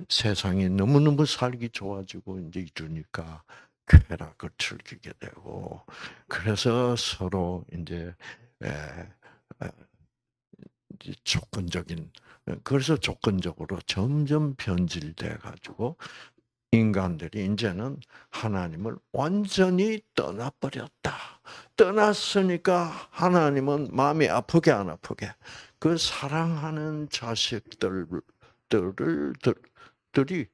세상이 너무너무 살기 좋아지고 이제 이러니까 쾌락을 즐기게 되고, 그래서 서로 이제, 예, 예, 조건적인 예, 그래서 조건적으로 점점 변질돼 가지고 인간들이 이제는 하나님을 완전히 떠나버렸다. 떠났으니까 하나님은 마음이 아프게 안 아프게 그 사랑하는 자식들들을 들이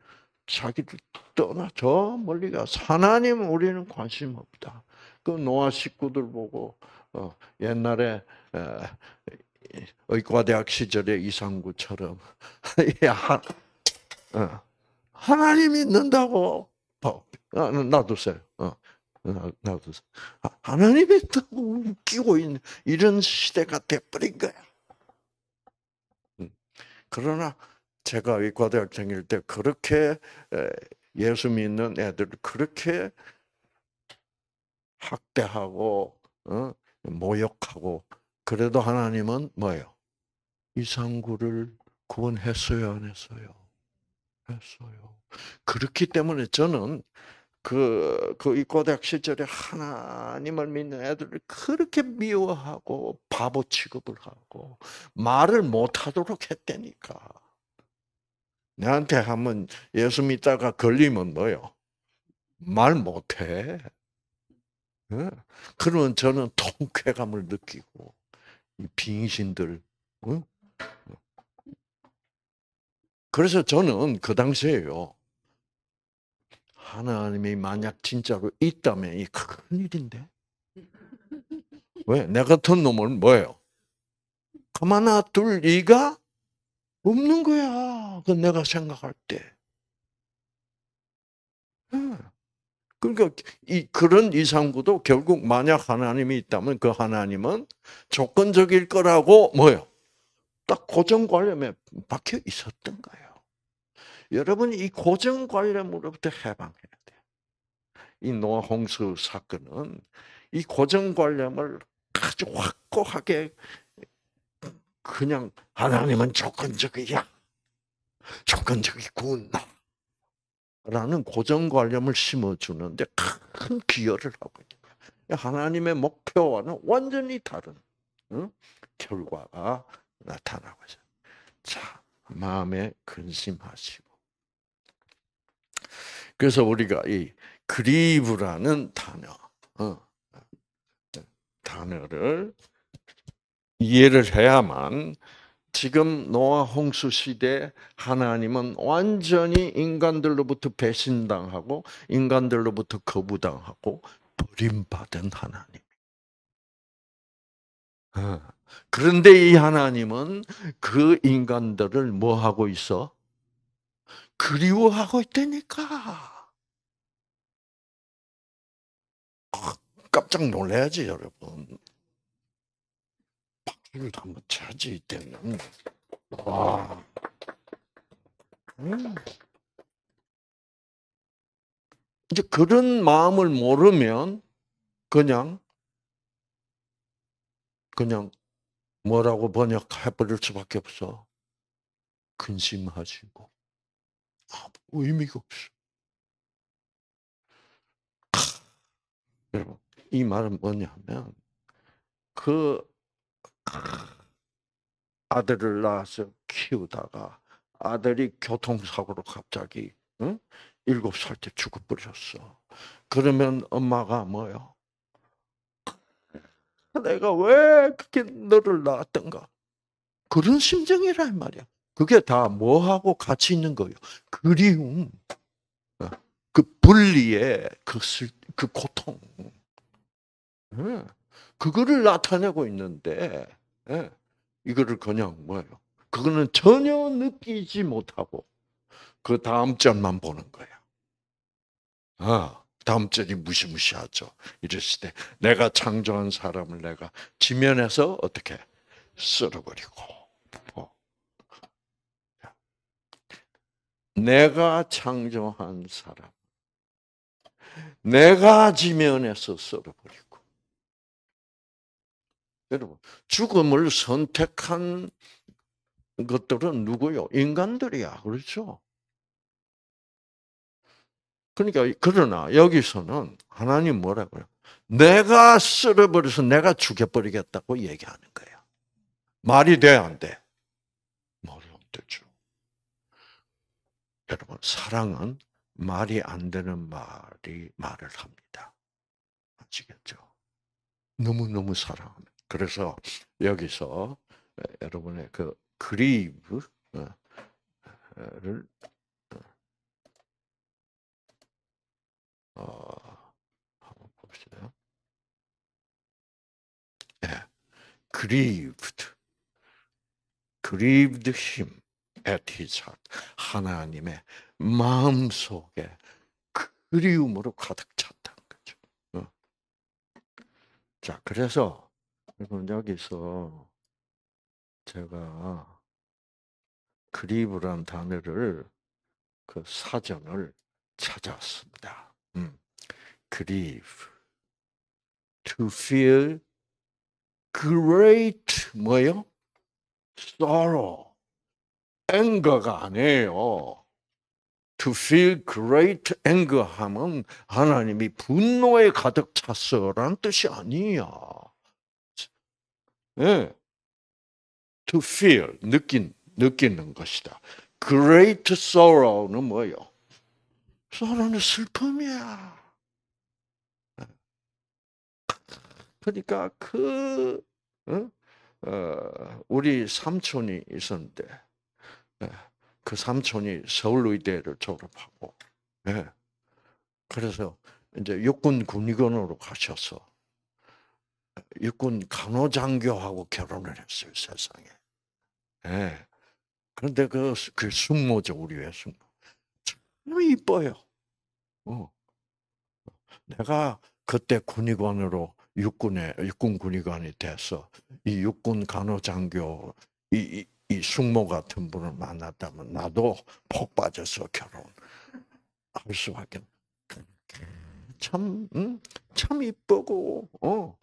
자기들 떠나 저 멀리 가서 하나님 우리는 관심 없다. 그 노아 식구들 보고 어, 옛날에 의과대학 시절의 이상구처럼 하나님 믿는다고 놔두세요. 놔두세요. 하나님 믿다고 웃기고 있는 이런 시대가 돼버린 거야. 음, 그러나 제가 의과대학 다닐 때 그렇게 예수 믿는 애들을 그렇게 학대하고 어, 모욕하고 그래도 하나님은 뭐예요? 이상구를 구원했어요, 안 했어요? 했어요. 그렇기 때문에 저는 그, 그 이꼬대학 시절에 하나님을 믿는 애들을 그렇게 미워하고 바보 취급을 하고 말을 못 하도록 했다니까. 나한테 한번 예수 믿다가 걸리면 뭐요? 말 못해. 그러면 저는 통쾌감을 느끼고 빙신들. 응? 뭐. 그래서 저는 그 당시에요. 하나님이 만약 진짜로 있다면 큰일인데. 왜? 내 같은 놈은 뭐예요? 가만 놔둘 리가 없는 거야. 그 내가 생각할 때. 그러니까 이 그런 이상구도 결국 만약 하나님이 있다면 그 하나님은 조건적일 거라고 뭐요? 딱 고정관념에 박혀 있었던 거예요. 여러분이 이 고정관념으로부터 해방해야 돼요. 이 노아 홍수 사건은 이 고정관념을 아주 확고하게 그냥 하나님은 조건적이야. 조건적이구나. 라는 고정관념을 심어주는데 큰 기여를 하고 있는 하나님의 목표와는 완전히 다른 결과가 나타나고 있어요. 자, 마음에 근심하시고. 그래서 우리가 이 그리브라는 단 어, 네, 단어를 이해를 해야만 지금 노아 홍수 시대에 하나님은 완전히 인간들로부터 배신당하고 인간들로부터 거부당하고 버림받은 하나님. 어. 그런데 이 하나님은 그 인간들을 뭐 하고 있어? 그리워하고 있다니까. 어, 깜짝 놀라야지, 여러분. 이걸 한번 찾을 때는 와. 음. 이제 그런 마음을 모르면 그냥 그냥 뭐라고 번역해버릴 수밖에 없어. 근심하시고 아무 의미가 없어. 여러분 이 말은 뭐냐면 그 아들을 낳아서 키우다가 아들이 교통사고로 갑자기 응? 일곱 살 때 죽어버렸어. 그러면 엄마가 뭐요? 내가 왜 그렇게 너를 낳았던가? 그런 심정이란 말이야. 그게 다 뭐하고 같이 있는 거예요? 그리움, 어, 그 분리의 그, 슬, 그 고통. 응. 그거를 나타내고 있는데 예, 이거를 그냥 뭐예요? 그거는 전혀 느끼지 못하고 그 다음 절만 보는 거예요. 아, 다음 절이 무시무시하죠. 이랬을 때 내가 창조한 사람을 내가 지면에서 어떻게 쓸어버리고 어. 내가 창조한 사람. 내가 지면에서 썰어버리고, 여러분, 죽음을 선택한 것들은 누구요? 인간들이야. 그렇죠? 그러니까, 그러나 여기서는 하나님 뭐라고요? 내가 쓸어버려서 내가 죽여버리겠다고 얘기하는 거야. 말이 돼, 안 돼? 말이 안 되죠. 여러분, 사랑은 말이 안 되는 말이 말을 합니다. 아시겠죠? 너무너무 사랑합니다. 그래서 여기서 여러분의 그 그리브를 어, 어, 어, 한번 봅시다. 예, 네. grieved, grieved him at his heart. 하나님의 마음 속에 그리움으로 가득 찼다는 거죠. 어. 자, 그래서 그럼 여기서 제가 그리브란 단어를 그 사전을 찾았습니다. 음. grieve. to feel great 뭐요? sorrow. anger가 아니에요. to feel great anger 하면 하나님이 분노에 가득 찼어란 뜻이 아니야. 예. to feel 느낀 느끼는 것이다. Great sorrow는 뭐요? s o 는 슬픔이야. 예. 그러니까 그 어? 어, 우리 삼촌이 있었는데 예. 그 삼촌이 서울의대를 졸업하고 예. 그래서 이제 육군 군의관으로 가셔서 육군 간호장교하고 결혼을 했어요, 세상에. 예. 그런데 그, 그 숙모죠, 우리의 숙모. 참 이뻐요. 어. 내가 그때 군의관으로 육군에, 육군 군의관이 돼서 이 육군 간호장교, 이, 이, 이 숙모 같은 분을 만났다면 나도 폭 빠져서 결혼할 수밖에 참, 음, 참 이쁘고, 어.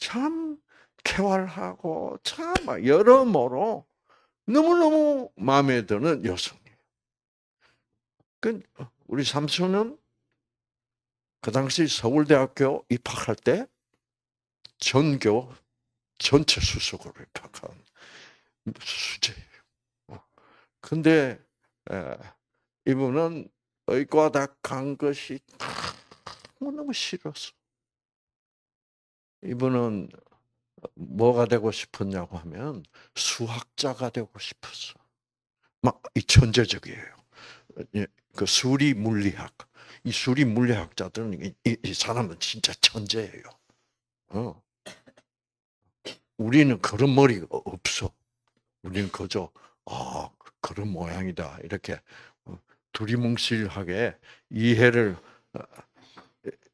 참 쾌활하고 참 여러모로 너무너무 마음에 드는 여성이에요. 그 우리 삼촌은 그 당시 서울대학교 입학할 때 전교 전체 수석으로 입학한 수재예요. 어. 근데 이분은 의과대 간 것이 너무너무 싫었어. 이분은 뭐가 되고 싶었냐고 하면 수학자가 되고 싶었어. 막 이 천재적이에요. 예, 그 수리 물리학. 이 수리 물리학자들은 이, 사람은 진짜 천재예요. 어. 우리는 그런 머리가 없어. 우리는 그저 아 그런 모양이다 이렇게 어, 두리뭉실하게 이해를 어,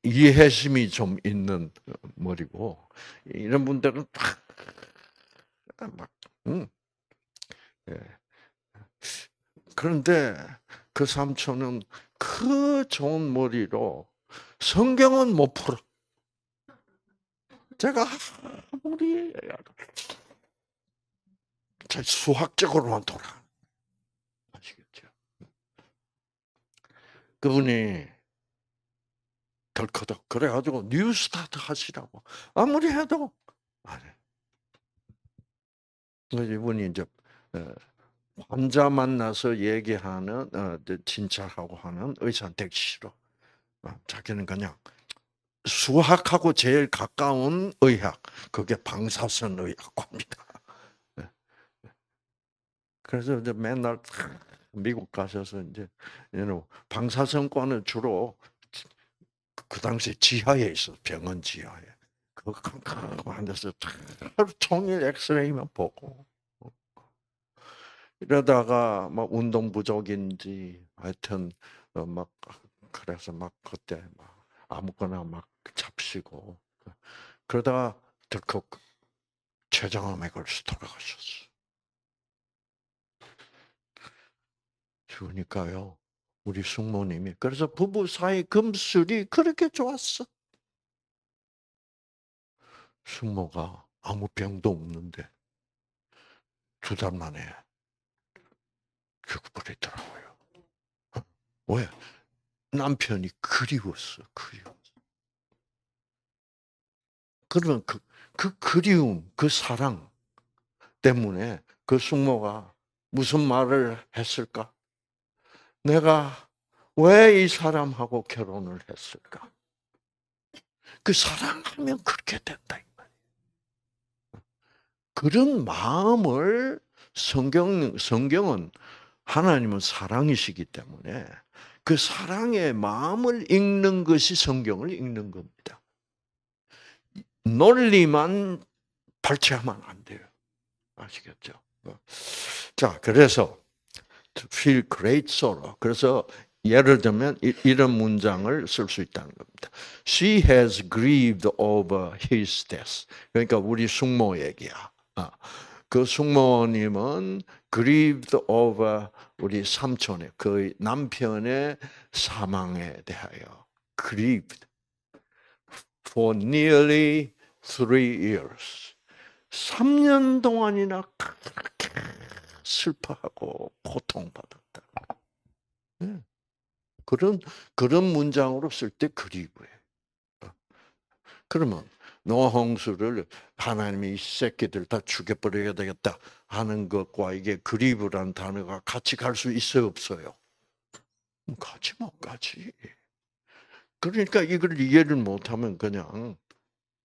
이해심이 좀 있는 머리고 이런 분들은 막, 막 음. 예. 그런데 그 삼촌은 그 좋은 머리로 성경은 못 풀어. 제가 아무리 제 수학적으로만 돌아. 아시겠죠? 그분이 덜커덕 그래가지고 뉴스타트 하시라고 아무리 해도 안 해. 이분이 이제 어, 환자 만나서 얘기하는 어, 진찰하고 하는 의사한테 싫어. 자기는 그냥 수학하고 제일 가까운 의학 그게 방사선 의학입니다 예. 그래서 이제 맨날 미국 가셔서 이제 방사선과는 주로 그 당시 지하에 있어 병원 지하에 그 캄캄한 데서 하루 종일 엑스레이만 보고 어, 이러다가 뭐 운동 부족인지 하여튼 어, 막 그래서 막 그때 막 아무거나 막 잡시고 그, 그러다가 덜컥 췌장암에 걸려서 돌아가셨어. 그러니까요. 우리 숙모님이. 그래서 부부 사이 금술이 그렇게 좋았어. 숙모가 아무 병도 없는데 두 달 만에 죽어버리더라고요. 어? 왜? 남편이 그리웠어, 그리웠어. 그러면 그, 그 그리움, 그 사랑 때문에 그 숙모가 무슨 말을 했을까? 내가 왜 이 사람하고 결혼을 했을까? 그 사랑하면 그렇게 된다. 그런 마음을 성경, 성경은 하나님은 사랑이시기 때문에 그 사랑의 마음을 읽는 것이 성경을 읽는 겁니다. 논리만 발췌하면 안 돼요. 아시겠죠? 뭐. 자, 그래서 feel great sorrow. 그래서 예를 들면 이런 문장을 쓸 수 있다는 겁니다. She has grieved over his death. 그러니까 우리 숙모 얘기야. 그 숙모님은 grieved over 우리 삼촌의 그 남편의 사망에 대하여 grieved for nearly three years. 3년 동안이나 슬퍼하고 고통받았다. 네. 예. 그런 그런 문장으로 쓸 때 그리고요. 어. 그러면 노홍수를 하나님이 이 새끼들 다 죽여버려야 되겠다 하는 것과 이게 그리브란 단어가 같이 갈 수 있어요 없어요? 음, 같이 못 뭐, 가지. 그러니까 이걸 이해를 못하면 그냥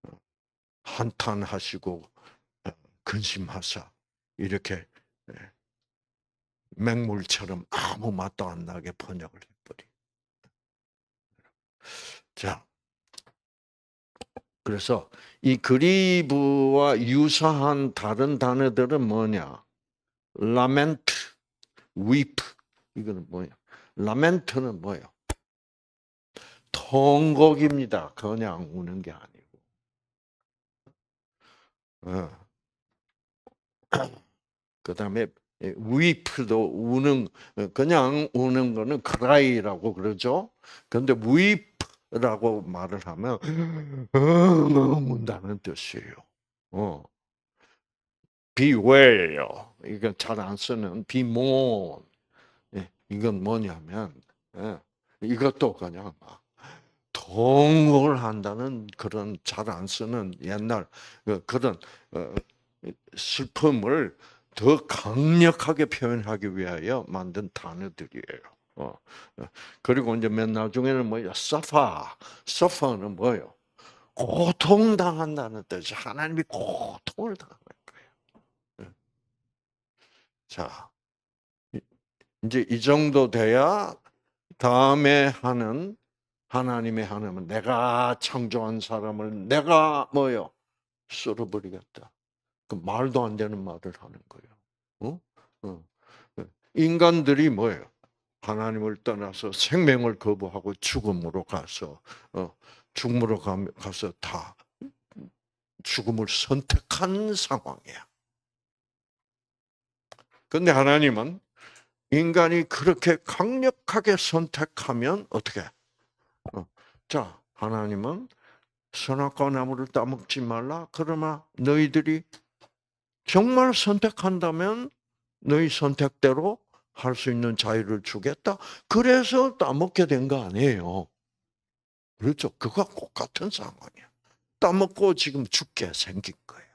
어, 한탄하시고 어, 근심하사 이렇게 예. 맹물처럼 아무 맛도 안 나게 번역을 해버리. 자, 그래서 이 그리브와 유사한 다른 단어들은 뭐냐? lament, weep. 이거는 뭐야? lament는 뭐예요? 통곡입니다. 그냥 우는 게 아니고. 어. 그 다음에 예, 위프도 우는 어, 그냥 우는 거는 크라이라고 그러죠. 그런데 위프라고 말을 하면 운다는 뜻이에요. 어. be well요. 이건 잘 안 쓰는 be mourn. 예, 이건 뭐냐면 예, 이것도 그냥 동굴한다는 그런 잘 안 쓰는 옛날 어, 그런 어, 슬픔을 더 강력하게 표현하기 위하여 만든 단어들이에요. 어, 어. 그리고 이제 맨 나중에는 뭐예요? 서파. 서파는 뭐예요? 고통당한다는 뜻이 하나님이 고통을 당하 거예요. 예. 자, 이제 이 정도 돼야 다음에 하는 하나님의 하나님은 내가 창조한 사람을 내가 뭐요 쓸어버리겠다. 그 말도 안 되는 말을 하는 거예요. 어? 어. 네. 인간들이 뭐예요? 하나님을 떠나서 생명을 거부하고 죽음으로 가서 어, 죽음으로 가서 다 죽음을 선택한 상황이야. 근데 하나님은 인간이 그렇게 강력하게 선택하면 어떻게? 어, 자, 하나님은 선악과 나무를 따먹지 말라. 그러나 너희들이 정말 선택한다면 너희 선택대로 할 수 있는 자유를 주겠다. 그래서 따먹게 된 거 아니에요. 그렇죠? 그거 똑같은 상황이야. 따먹고 지금 죽게 생긴 거예요.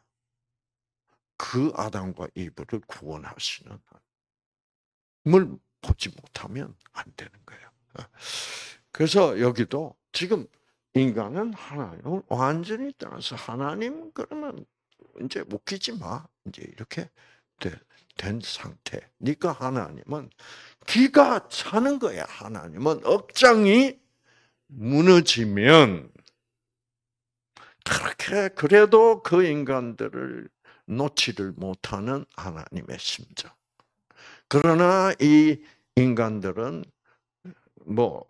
그 아담과 이브를 구원하시는 하 보지 못하면 안 되는 거예요. 그래서 여기도 지금 인간은 하나님을 완전히 따라서 하나님 그러면 이제 웃기지 마. 이제 이렇게 돼. 된 상태니까 하나님은 기가 차는 거야. 하나님은 억장이 무너지면 그렇게 그래도 그 인간들을 놓지를 못하는 하나님의 심정. 그러나 이 인간들은 뭐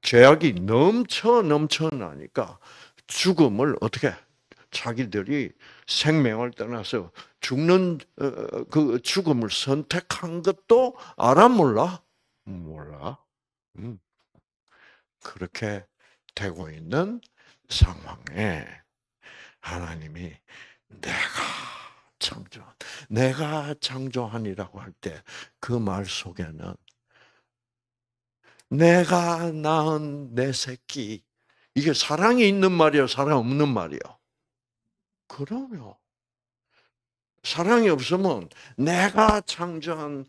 죄악이 넘쳐 넘쳐나니까 죽음을 어떻게 자기들이 생명을 떠나서 죽는 어, 어, 그 죽음을 선택한 것도 알아 몰라? 몰라. 음. 그렇게 되고 있는 상황에 하나님이 내가 창조, 내가 창조하니라고 할 때 그 말 속에는 내가 낳은 내 새끼 이게 사랑이 있는 말이요, 사랑 없는 말이요. 그럼요. 사랑이 없으면 내가 창조한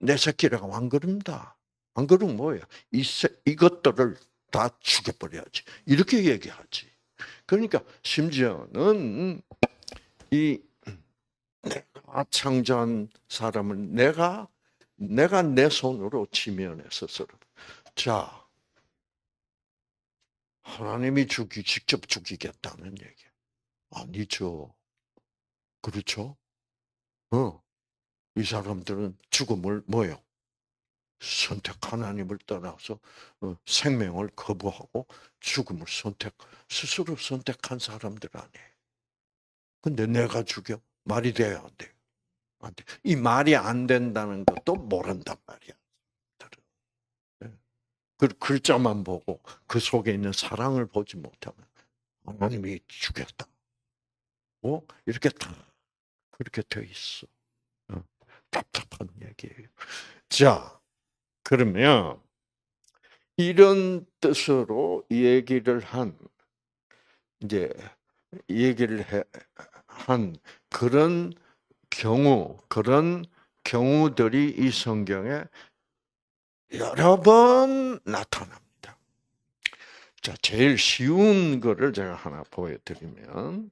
내 새끼라고 안 그럽니다. 안 그러면 뭐예요? 이 새, 이것들을 다 죽여버려야지. 이렇게 얘기하지. 그러니까 심지어는 이 내가 창조한 사람을 내가 내가 내 손으로 지면해서 서로 자 하나님이 죽이 직접 죽이겠다는 얘기. 아니죠. 그렇죠? 어. 이 사람들은 죽음을 뭐요? 선택 하나님을 떠나서 어, 생명을 거부하고 죽음을 선택 스스로 선택한 사람들 아니에요. 근데 내가 죽여 말이 돼야 안 돼요. 안 돼. 이 말이 안 된다는 것도 모른단 말이야. 예. 그 글자만 보고 그 속에 있는 사랑을 보지 못하면 하나님이 죽였다. 어? 이렇게 탁 그렇게 돼 있어. 어? 답답한 얘기예요. 자, 그러면 이런 뜻으로 얘기를 한 이제 얘기를 해, 한 그런 경우 그런 경우들이 이 성경에 여러 번 나타납니다. 자, 제일 쉬운 거를 제가 하나 보여드리면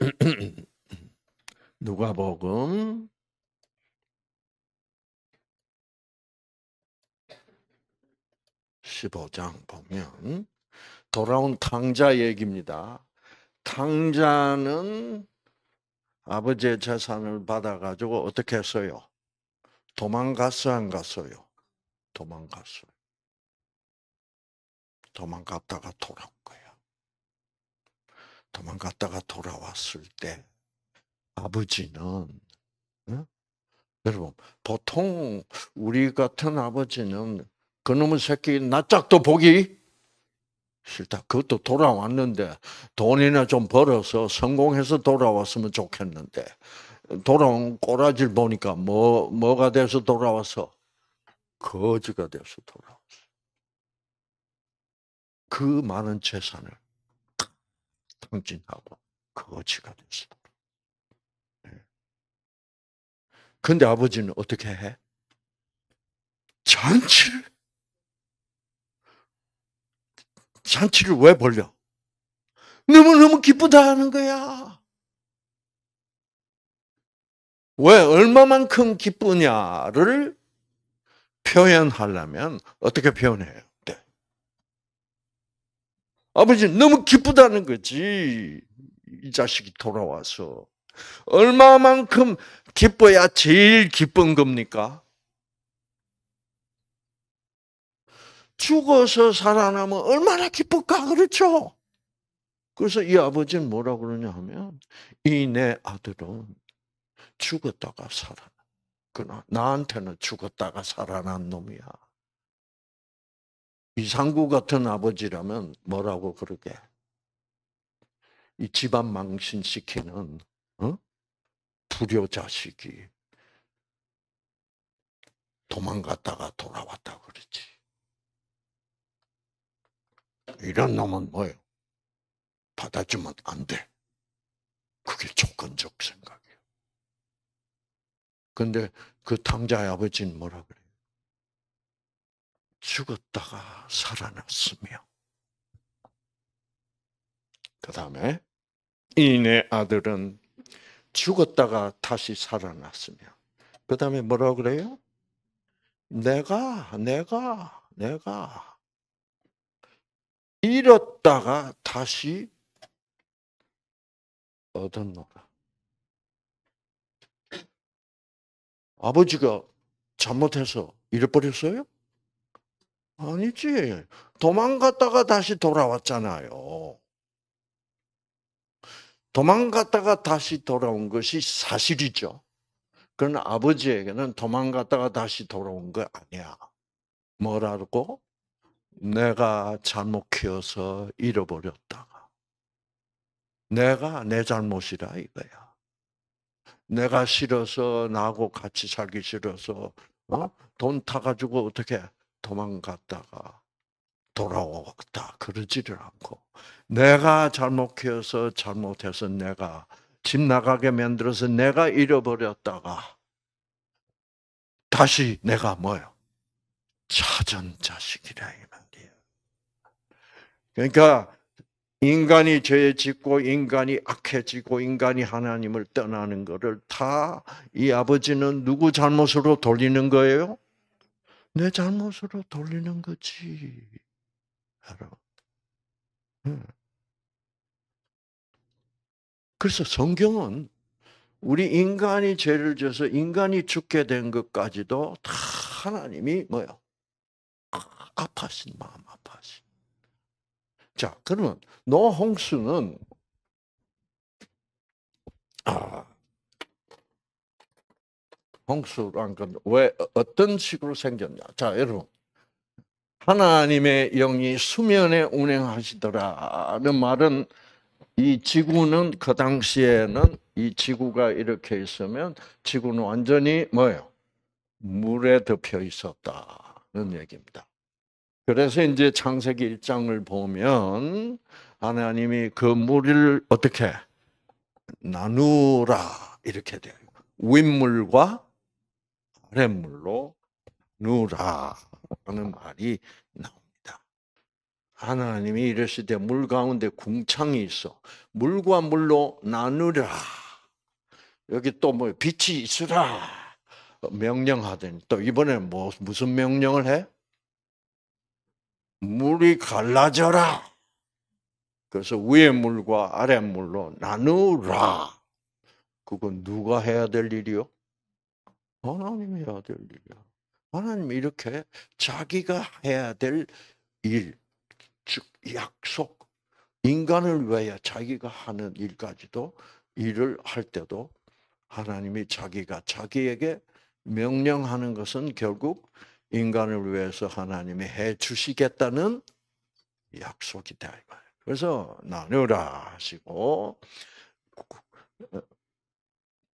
(clears throat) 누가복음 15장 보면 돌아온 탕자 얘기입니다. 탕자는 아버지의 재산을 받아가지고 어떻게 했어요? 도망갔어, 안 갔어요? 도망갔어요. 도망갔다가 돌아온 거야. 도망갔다가 돌아왔을 때 아버지는 응? 여러분 보통 우리 같은 아버지는 그놈의 새끼 낯짝도 보기 싫다. 그것도 돌아왔는데 돈이나 좀 벌어서 성공해서 돌아왔으면 좋겠는데 돌아온 꼬라지를 보니까 뭐 뭐가 돼서 돌아와서 거지가 돼서 돌아왔어. 그 많은 재산을 통진하고 거지가 되시도록. 런데 예. 아버지는 어떻게 해? 잔치를 잔치를 왜 벌려? 너무너무 기쁘다 하는 거야. 왜 얼마만큼 기쁘냐를 표현하려면 어떻게 표현해요? 아버지 너무 기쁘다는 거지. 이 자식이 돌아와서. 얼마만큼 기뻐야 제일 기쁜 겁니까? 죽어서 살아나면 얼마나 기쁠까, 그렇죠? 그래서 이 아버지는 뭐라 그러냐 하면, 이 내 아들은 죽었다가 살아나. 그나 나한테는 죽었다가 살아난 놈이야. 이상구 같은 아버지라면 뭐라고 그러게? 이 집안 망신시키는 어? 불효 자식이 도망갔다가 돌아왔다 그러지. 이런 놈은 뭐예요? 받아주면 안 돼. 그게 조건적 생각이에요. 근데 그 탕자의 아버지는 뭐라 그래? 죽었다가 살아났으며 그 다음에 이내 아들은 죽었다가 다시 살아났으며 그 다음에 뭐라고 그래요? 내가 내가 내가 잃었다가 다시 얻었노라. 아버지가 잘못해서 잃어버렸어요? 아니지. 도망갔다가 다시 돌아왔잖아요. 도망갔다가 다시 돌아온 것이 사실이죠. 그건 아버지에게는 도망갔다가 다시 돌아온 거 아니야. 뭐라고? 내가 잘못 키워서 잃어버렸다가. 내가 내 잘못이라 이거야. 내가 싫어서 나하고 같이 살기 싫어서 어? 돈 타가지고 어떻게 도망갔다가 돌아왔다 그러지를 않고 내가 잘못해서 잘못해서 내가 집 나가게 만들어서 내가 잃어버렸다가 다시 내가 뭐요? 찾은 자식이라 이 말이에요. 그러니까 인간이 죄 짓고 인간이 악해지고 인간이 하나님을 떠나는 것을 다 이 아버지는 누구 잘못으로 돌리는 거예요? 내 잘못으로 돌리는 거지. 여러 그래서 성경은 우리 인간이 죄를 지어서 인간이 죽게 된 것까지도 다 하나님이 뭐요? 아, 아파하신 마음 아파하신. 자, 그러면 노홍수는 아, 홍수란 건왜 어, 어떤 식으로 생겼냐? 자, 여러분. 하나님의 영이 수면에 운행하시더라는 말은 이 지구는 그 당시에는 이 지구가 이렇게 있으면 지구는 완전히 뭐예요? 물에 덮여 있었다는 얘기입니다. 그래서 이제 창세기 1장을 보면 하나님이 그 물을 어떻게 나누라 이렇게 돼요. 윗물과 아랫물로 누라하는 말이 나옵니다. 하나님이 이랬을 물 가운데 궁창이 있어. 물과 물로 나누라. 여기 또 뭐 빛이 있으라. 명령하더니 또 이번에 뭐 무슨 명령을 해? 물이 갈라져라. 그래서 위의 물과 아랫 물로 나누라. 그건 누가 해야 될 일이요? 하나님이 해야 될 일이야. 하나님 이렇게 자기가 해야 될 일, 즉 약속, 인간을 위해 자기가 하는 일까지도 일을 할 때도 하나님이 자기가 자기에게 명령하는 것은 결국 인간을 위해서 하나님이 해 주시겠다는 약속이다. 그래서 나누라 하시고 어,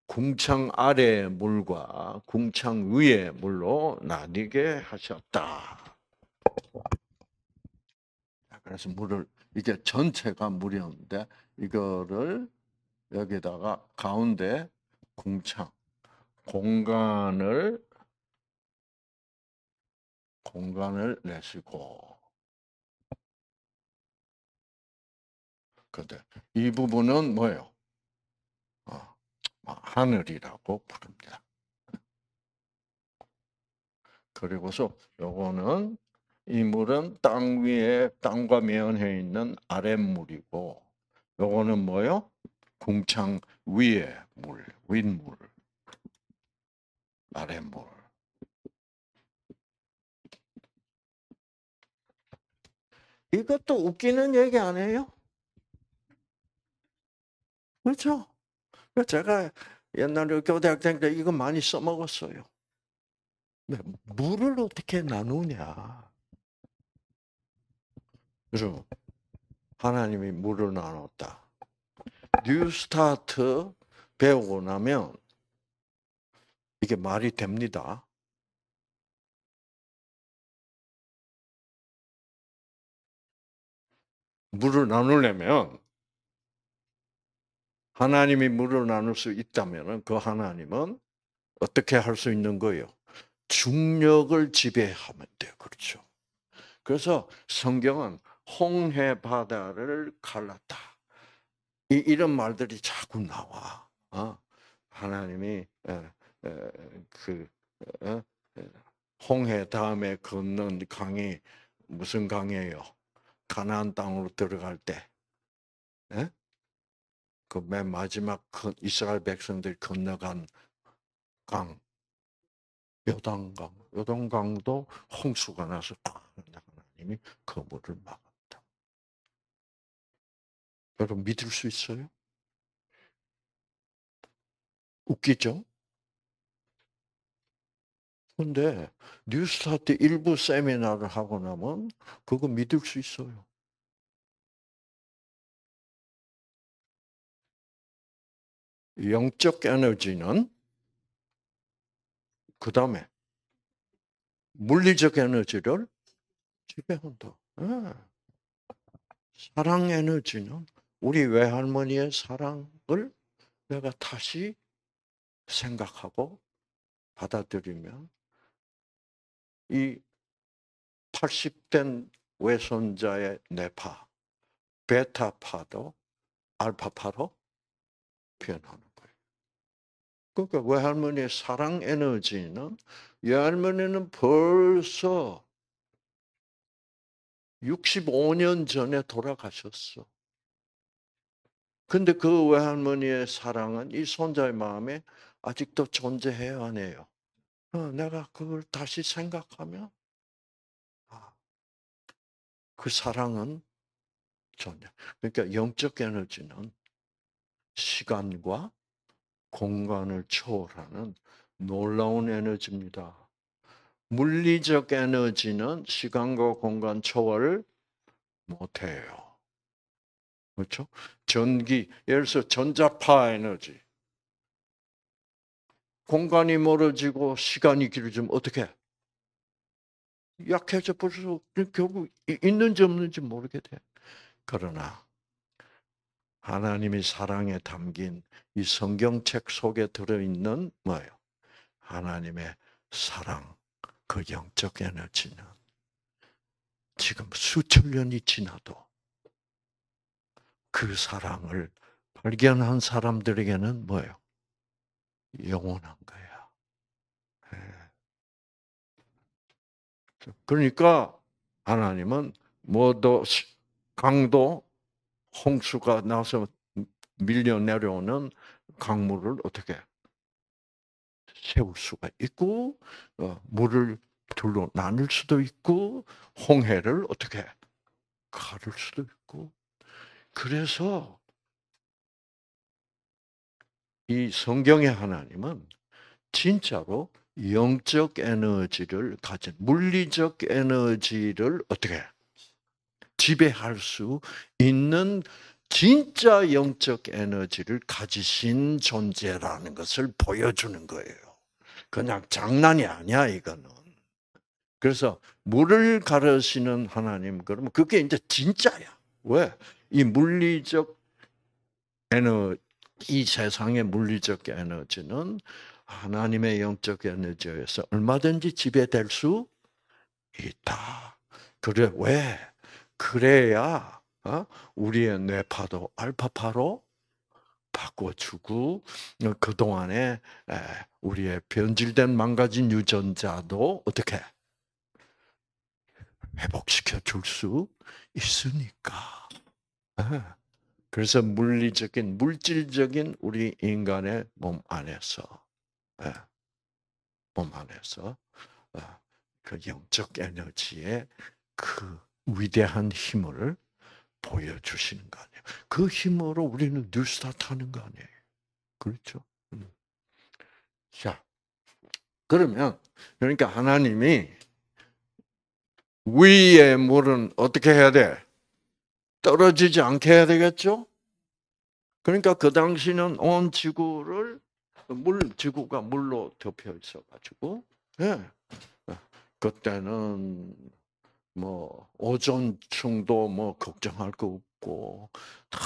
궁창 아래 물과 궁창 위에 물로 나뉘게 하셨다. 그래서 물을 이게 전체가 물이었는데 이거를 여기다가 가운데 궁창 공간을 공간을 내시고 근데 이 부분은 뭐예요? 하늘이라고 부릅니다. 그리고서 요거는 이 물은 땅 위에 땅과 면해 있는 아랫물이고 요거는 뭐요? 궁창 위에 물, 윗물, 아랫물. 이것도 웃기는 얘기 아니에요? 그렇죠? 제가 옛날에 교대학생 때 이거 많이 써먹었어요. 네, 물을 어떻게 나누냐. 그죠? 하나님이 물을 나눴다. 뉴 스타트 배우고 나면 이게 말이 됩니다. 물을 나누려면 하나님이 물을 나눌 수 있다면 그 하나님은 어떻게 할 수 있는 거예요? 중력을 지배하면 돼요. 그렇죠. 그래서 성경은 홍해 바다를 갈랐다. 이, 이런 말들이 자꾸 나와. 어? 하나님이 에, 에, 그 어? 에, 홍해 다음에 걷는 강이 무슨 강이에요? 가나안 땅으로 들어갈 때 그맨 마지막 그 이스라엘 백성들이 건너간 강, 요단강, 요단강도 홍수가 나서 하나님이 그 물을 막았다. 여러분 믿을 수 있어요? 웃기죠? 근데 뉴스타트 일부 세미나를 하고 나면 그거 믿을 수 있어요. 영적 에너지는 그 다음에 물리적 에너지를 지배한다. 예. 사랑 에너지는 우리 외할머니의 사랑을 내가 다시 생각하고 받아들이면 이 80된 외손자의 뇌파, 베타파도 알파파로 변하는 그러니까 외할머니의 사랑 에너지는 외할머니는 벌써 65년 전에 돌아가셨어. 근데 그 외할머니의 사랑은 이 손자의 마음에 아직도 존재해야 하네요. 어, 내가 그걸 다시 생각하면 아, 그 사랑은 존재. 그러니까 영적 에너지는 시간과 공간을 초월하는 놀라운 에너지입니다. 물리적 에너지는 시간과 공간 초월을 못해요. 그렇죠? 전기, 예를 들어 전자파 에너지. 공간이 멀어지고 시간이 길어지면 어떻게? 약해져 버려서 결국 있는지 없는지 모르게 돼. 그러나 하나님이 사랑에 담긴 이 성경책 속에 들어있는 뭐예요? 하나님의 사랑, 그 영적 에너지는 지금 수천 년이 지나도 그 사랑을 발견한 사람들에게는 뭐예요? 영원한 거야. 예. 그러니까 하나님은 뭐도 강도 홍수가 나서 밀려 내려오는 강물을 어떻게 세울 수가 있고 어, 물을 둘로 나눌 수도 있고 홍해를 어떻게 가를 수도 있고 그래서 이 성경의 하나님은 진짜로 영적 에너지를 가진 물리적 에너지를 어떻게 지배할 수 있는 진짜 영적 에너지를 가지신 존재라는 것을 보여주는 거예요. 그냥 장난이 아니야, 이거는. 그래서 물을 가르시는 하나님, 그러면 그게 이제 진짜야. 왜? 이 물리적 에너지, 이 세상의 물리적 에너지는 하나님의 영적 에너지에서 얼마든지 지배될 수 있다. 그래, 왜? 그래야 어? 우리의 뇌파도 알파파로 바꿔주고 어, 그동안에 우리의 변질된 망가진 유전자도 어떻게 회복시켜 줄 수 있으니까. 그래서 물리적인, 물질적인 우리 인간의 몸 안에서, 몸 안에서 어, 그 영적 에너지의 그 위대한 힘을 보여주시는 거 아니에요. 그 힘으로 우리는 뉴스타트 하는 거 아니에요. 그렇죠? 음. 자, 그러면 그러니까 하나님이 위의 물은 어떻게 해야 돼? 떨어지지 않게 해야 되겠죠? 그러니까 그 당시는 온 지구를 물 지구가 물로 덮여 있어 가지고 예. 그때는 뭐 오존층도 뭐 걱정할 거 없고 다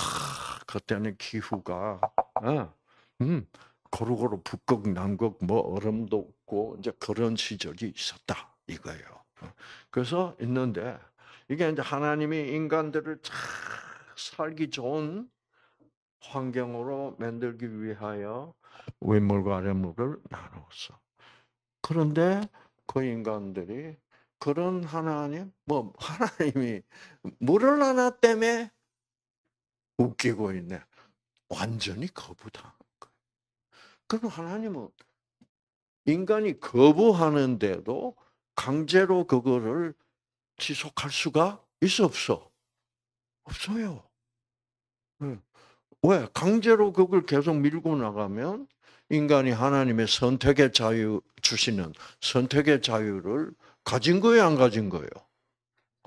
그때는 기후가 응, 어? 음 고루고루 북극 남극 뭐 얼음도 없고 이제 그런 시절이 있었다 이거예요. 어, 그래서 있는데 이게 이제 하나님이 인간들을 참 살기 좋은 환경으로 만들기 위하여 외물과 아랫물을 나누었어. 그런데 그 인간들이 그런 하나님? 뭐, 하나님이 물을 하나 때문에 웃기고 있네. 완전히 거부당한 거예요. 그럼 하나님은 인간이 거부하는데도 강제로 그거를 지속할 수가 있어 없어? 없어요. 예. 왜? 강제로 그걸 계속 밀고 나가면 인간이 하나님의 선택의 자유 주시는 선택의 자유를 가진 거예요, 안 가진 거예요?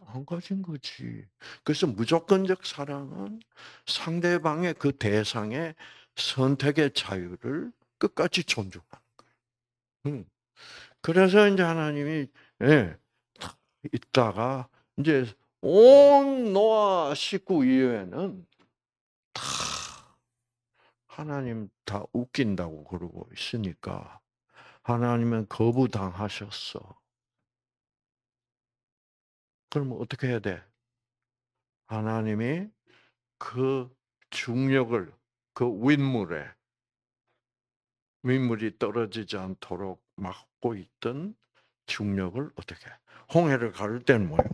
안 가진 거지. 그래서 무조건적 사랑은 상대방의 그 대상의 선택의 자유를 끝까지 존중하는 거예요. 음. 그래서 이제 하나님이 예, 있다가 이제 온 노아 식구 이외에는 다 하나님 다 웃긴다고 그러고 있으니까 하나님은 거부당하셨어. 그러면 어떻게 해야 돼? 하나님이 그 중력을 그 윗물에 윗물이 떨어지지 않도록 막고 있던 중력을 어떻게 해? 홍해를 가를 때는 뭐예요?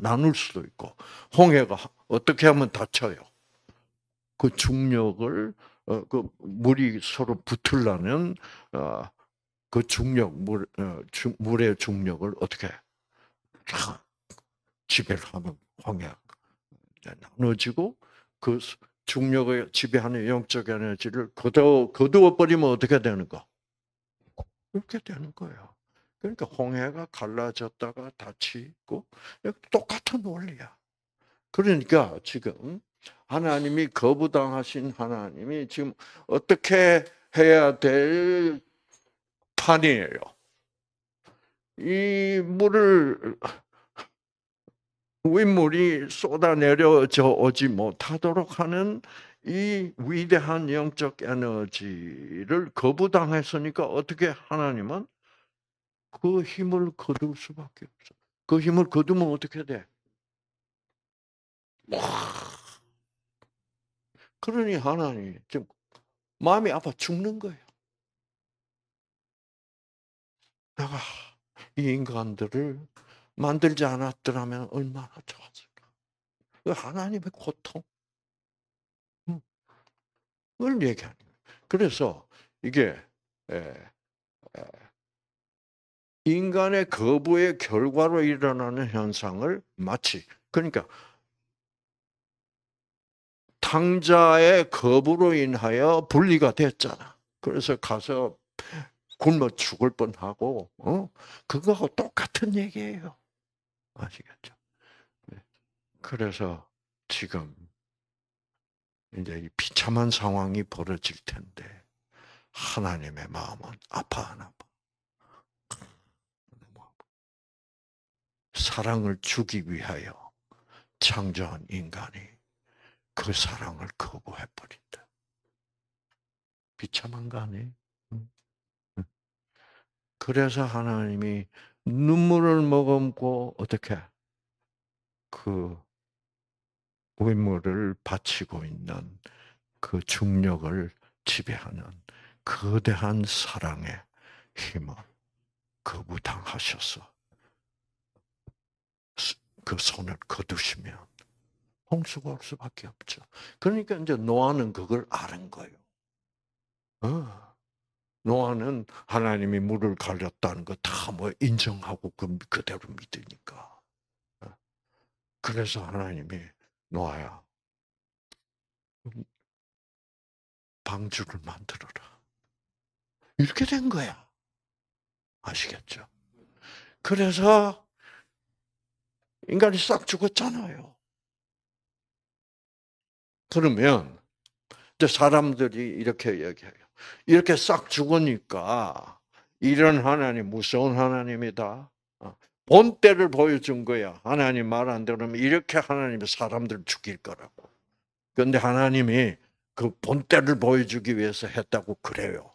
나눌 수도 있고 홍해가 어떻게 하면 다쳐요? 그 중력을 어, 그 물이 서로 붙으려면 어, 그 중력 물 어, 주, 물의 중력을 어떻게 해? 지배하는 공가 나눠지고 그 중력을 지배하는 영적 에너지를 거두어, 거두어 버리면 어떻게 되는가? 이렇게 되는 거예요. 그러니까 홍해가 갈라졌다가 다치 있고 똑같은 원리야. 그러니까 지금 하나님이 거부당하신 하나님이 지금 어떻게 해야 될 판이에요. 이 물을 윗물이 쏟아내려져 오지 못하도록 하는 이 위대한 영적 에너지를 거부당했으니까 어떻게 하나님은 그 힘을 거둘 수밖에 없어. 그 힘을 거두면 어떻게 돼? 그러니 하나님 지금 마음이 아파 죽는 거예요. 내가 이 인간들을 만들지 않았더라면 얼마나 좋았을까. 그 하나님의 고통. 을 음. 얘기하는 거예요. 그래서 이게 인간의 거부의 결과로 일어나는 현상을 마치 그러니까 탕자의 거부로 인하여 분리가 됐잖아. 그래서 가서 굶어 죽을 뻔하고 어? 그거하고 똑같은 얘기예요. 아시겠죠? 네. 그래서 지금 이제 이 비참한 상황이 벌어질 텐데 하나님의 마음은 아파하나 봐. 뭐. 사랑을 주기 위하여 창조한 인간이 그 사랑을 거부해 버린다. 비참한 거 아니? 그래서 하나님이 눈물을 머금고 어떻게 그 의무를 바치고 있는 그 중력을 지배하는 거대한 사랑의 힘을 거부당하셔서 그 손을 거두시면 홍수가 올 수밖에 없죠. 그러니까 이제 노아는 그걸 아는 거예요. 어. 노아는 하나님이 물을 갈렸다는 거 다 뭐 인정하고 그 그대로 믿으니까. 어? 그래서 하나님이 노아야 음, 방주를 만들어라. 이렇게 된 거야. 아시겠죠? 그래서 인간이 싹 죽었잖아요. 그러면 이제 사람들이 이렇게 얘기해요. 이렇게 싹 죽으니까 이런 하나님 무서운 하나님이다. 어, 본때를 보여준 거야. 하나님 말 안 들으면 이렇게 하나님이 사람들 죽일 거라고. 그런데 하나님이 그 본때를 보여주기 위해서 했다고 그래요.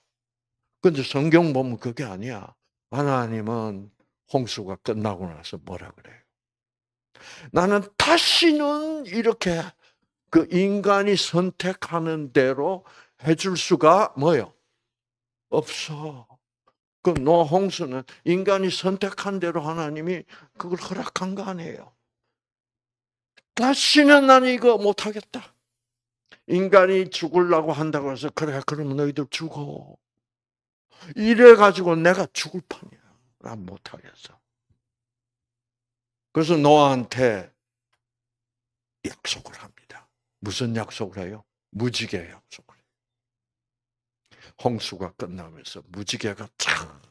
근데 성경 보면 그게 아니야. 하나님은 홍수가 끝나고 나서 뭐라 그래요? 나는 다시는 이렇게 그 인간이 선택하는 대로 해줄 수가 뭐요? 없어. 그 노홍수는 인간이 선택한 대로 하나님이 그걸 허락한 거 아니에요. 다시는 난 이거 못하겠다. 인간이 죽으려고 한다고 해서 그래 그러면 너희들 죽어. 이래 가지고 내가 죽을 판이야. 난 못하겠어. 그래서 노아한테 약속을 합니다. 무슨 약속을 해요? 무지개 약속. 홍수가 끝나면서 무지개가 쫙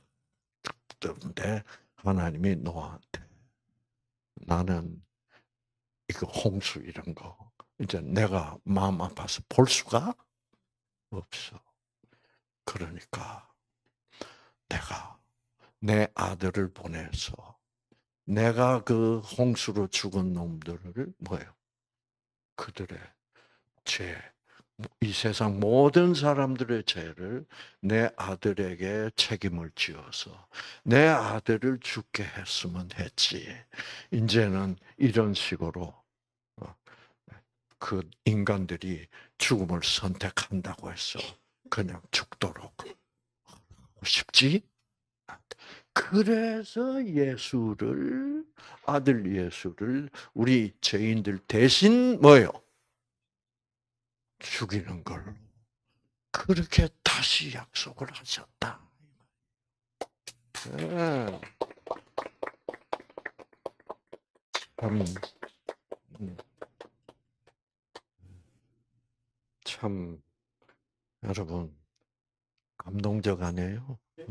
뜨는데 하나님이 노아한테 나는 이거 홍수 이런 거 이제 내가 마음 아파서 볼 수가 없어. 그러니까 내가 내 아들을 보내서 내가 그 홍수로 죽은 놈들을 뭐예요? 그들의 죄, 이 세상 모든 사람들의 죄를 내 아들에게 책임을 지어서 내 아들을 죽게 했으면 했지. 이제는 이런 식으로 어, 그 인간들이 죽음을 선택한다고 해서 그냥 죽도록 쉽지? 그래서 예수를 아들 예수를 우리 죄인들 대신 뭐요? 죽이는 걸로 그렇게 다시 약속을 하셨다. 네. 음. 참, 음. 참, 여러분, 감동적 아니에요? 네.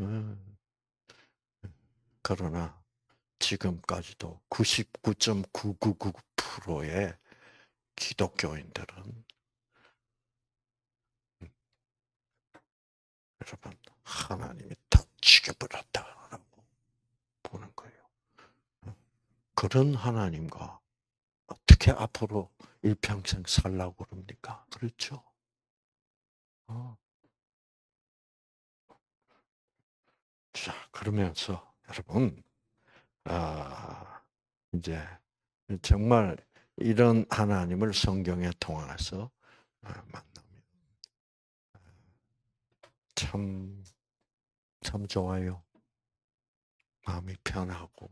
그러나, 지금까지도 99.999%의 기독교인들은 여러분 하나님이 다 죽여버렸다라고 보는 거예요. 그런 하나님과 어떻게 앞으로 일평생 살라고 그럽니까? 그렇죠? 어. 자 그러면서 여러분 아, 이제 정말 이런 하나님을 성경에 통해서 아, 만나. 참, 참 좋아요. 마음이 편하고.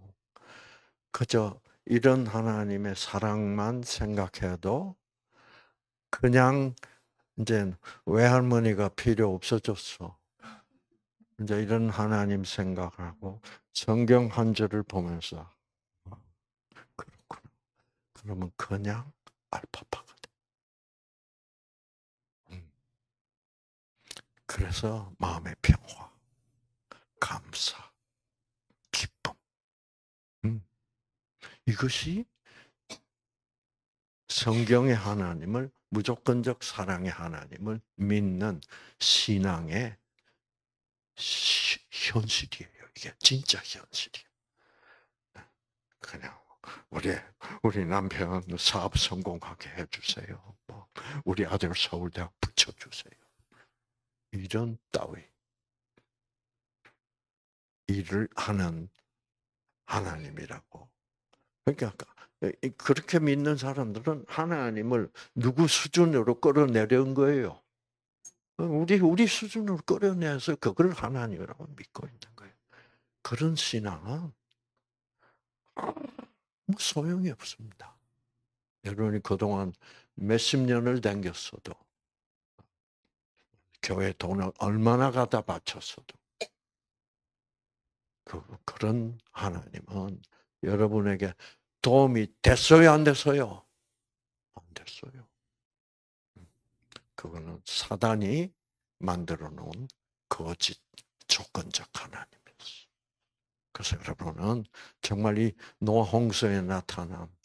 그저 이런 하나님의 사랑만 생각해도 그냥 이제 외할머니가 필요 없어졌어. 이제 이런 하나님 생각하고 성경 한 절을 보면서 어, 그렇구나. 그러면 그냥 알파파가 그래서 마음의 평화, 감사, 기쁨. 음. 이것이 성경의 하나님을 무조건적 사랑의 하나님을 믿는 신앙의 시, 현실이에요. 이게 진짜 현실이에요. 그냥 우리 우리 남편 사업 성공하게 해주세요. 뭐 우리 아들 서울대학 붙여주세요. 이런 따위 일을 하는 하나님이라고. 그러니까 그렇게 믿는 사람들은 하나님을 누구 수준으로 끌어내려온 거예요. 우리 우리 수준으로 끌어내서 그걸 하나님이라고 믿고 있는 거예요. 그런 신앙은 뭐 소용이 없습니다. 여러분이 그동안 몇십 년을 당겼어도 교회 돈을 얼마나 갖다 바쳤어도 그, 그런 하나님은 여러분에게 도움이 됐어요, 안 됐어요? 안 됐어요. 그거는 사단이 만들어 놓은 거짓 그 조건적 하나님이었어 그래서 여러분은 정말 이 노홍수에 나타난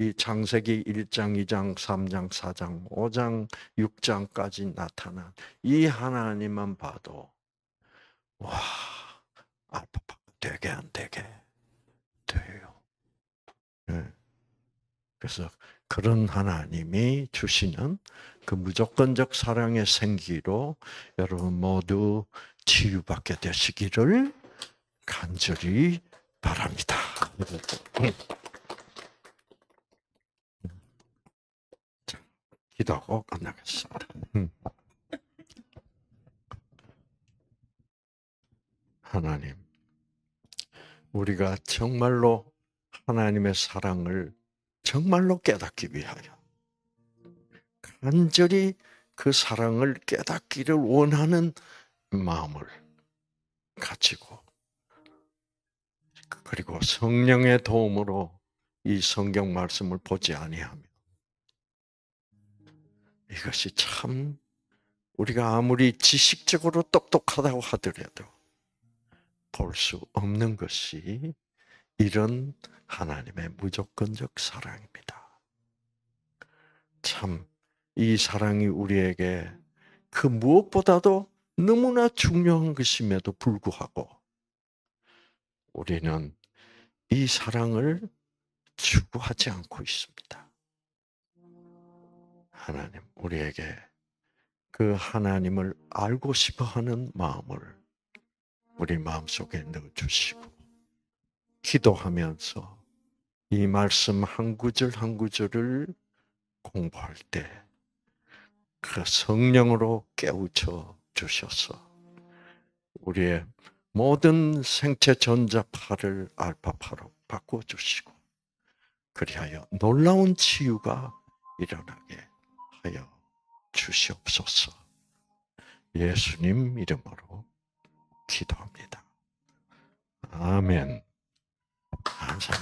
이 장세기 1장, 2장, 3장, 4장, 5장, 6장까지 나타난 이 하나님만 봐도 와 알파파 되게 안 되게 돼요. 네. 그래서 그런 하나님이 주시는 그 무조건적 사랑의 생기로 여러분 모두 치유받게 되시기를 간절히 바랍니다. 음. 기도하고 끝나겠습니다. 음. 하나님, 우리가 정말로 하나님의 사랑을 정말로 깨닫기 위하여 간절히 그 사랑을 깨닫기를 원하는 마음을 가지고 그리고 성령의 도움으로 이 성경 말씀을 보지 아니하며 이것이 참 우리가 아무리 지식적으로 똑똑하다고 하더라도 볼 수 없는 것이 이런 하나님의 무조건적 사랑입니다. 참, 이 사랑이 우리에게 그 무엇보다도 너무나 중요한 것임에도 불구하고 우리는 이 사랑을 추구하지 않고 있습니다. 하나님 우리에게 그 하나님을 알고 싶어 하는 마음을 우리 마음속에 넣어주시고 기도하면서 이 말씀 한 구절 한 구절을 공부할 때 그 성령으로 깨우쳐 주셔서 우리의 모든 생체 전자파를 알파파로 바꿔 주시고 그리하여 놀라운 치유가 일어나게 하여 주시옵소서. 예수님 이름으로 기도합니다. 아멘. 감사합니다.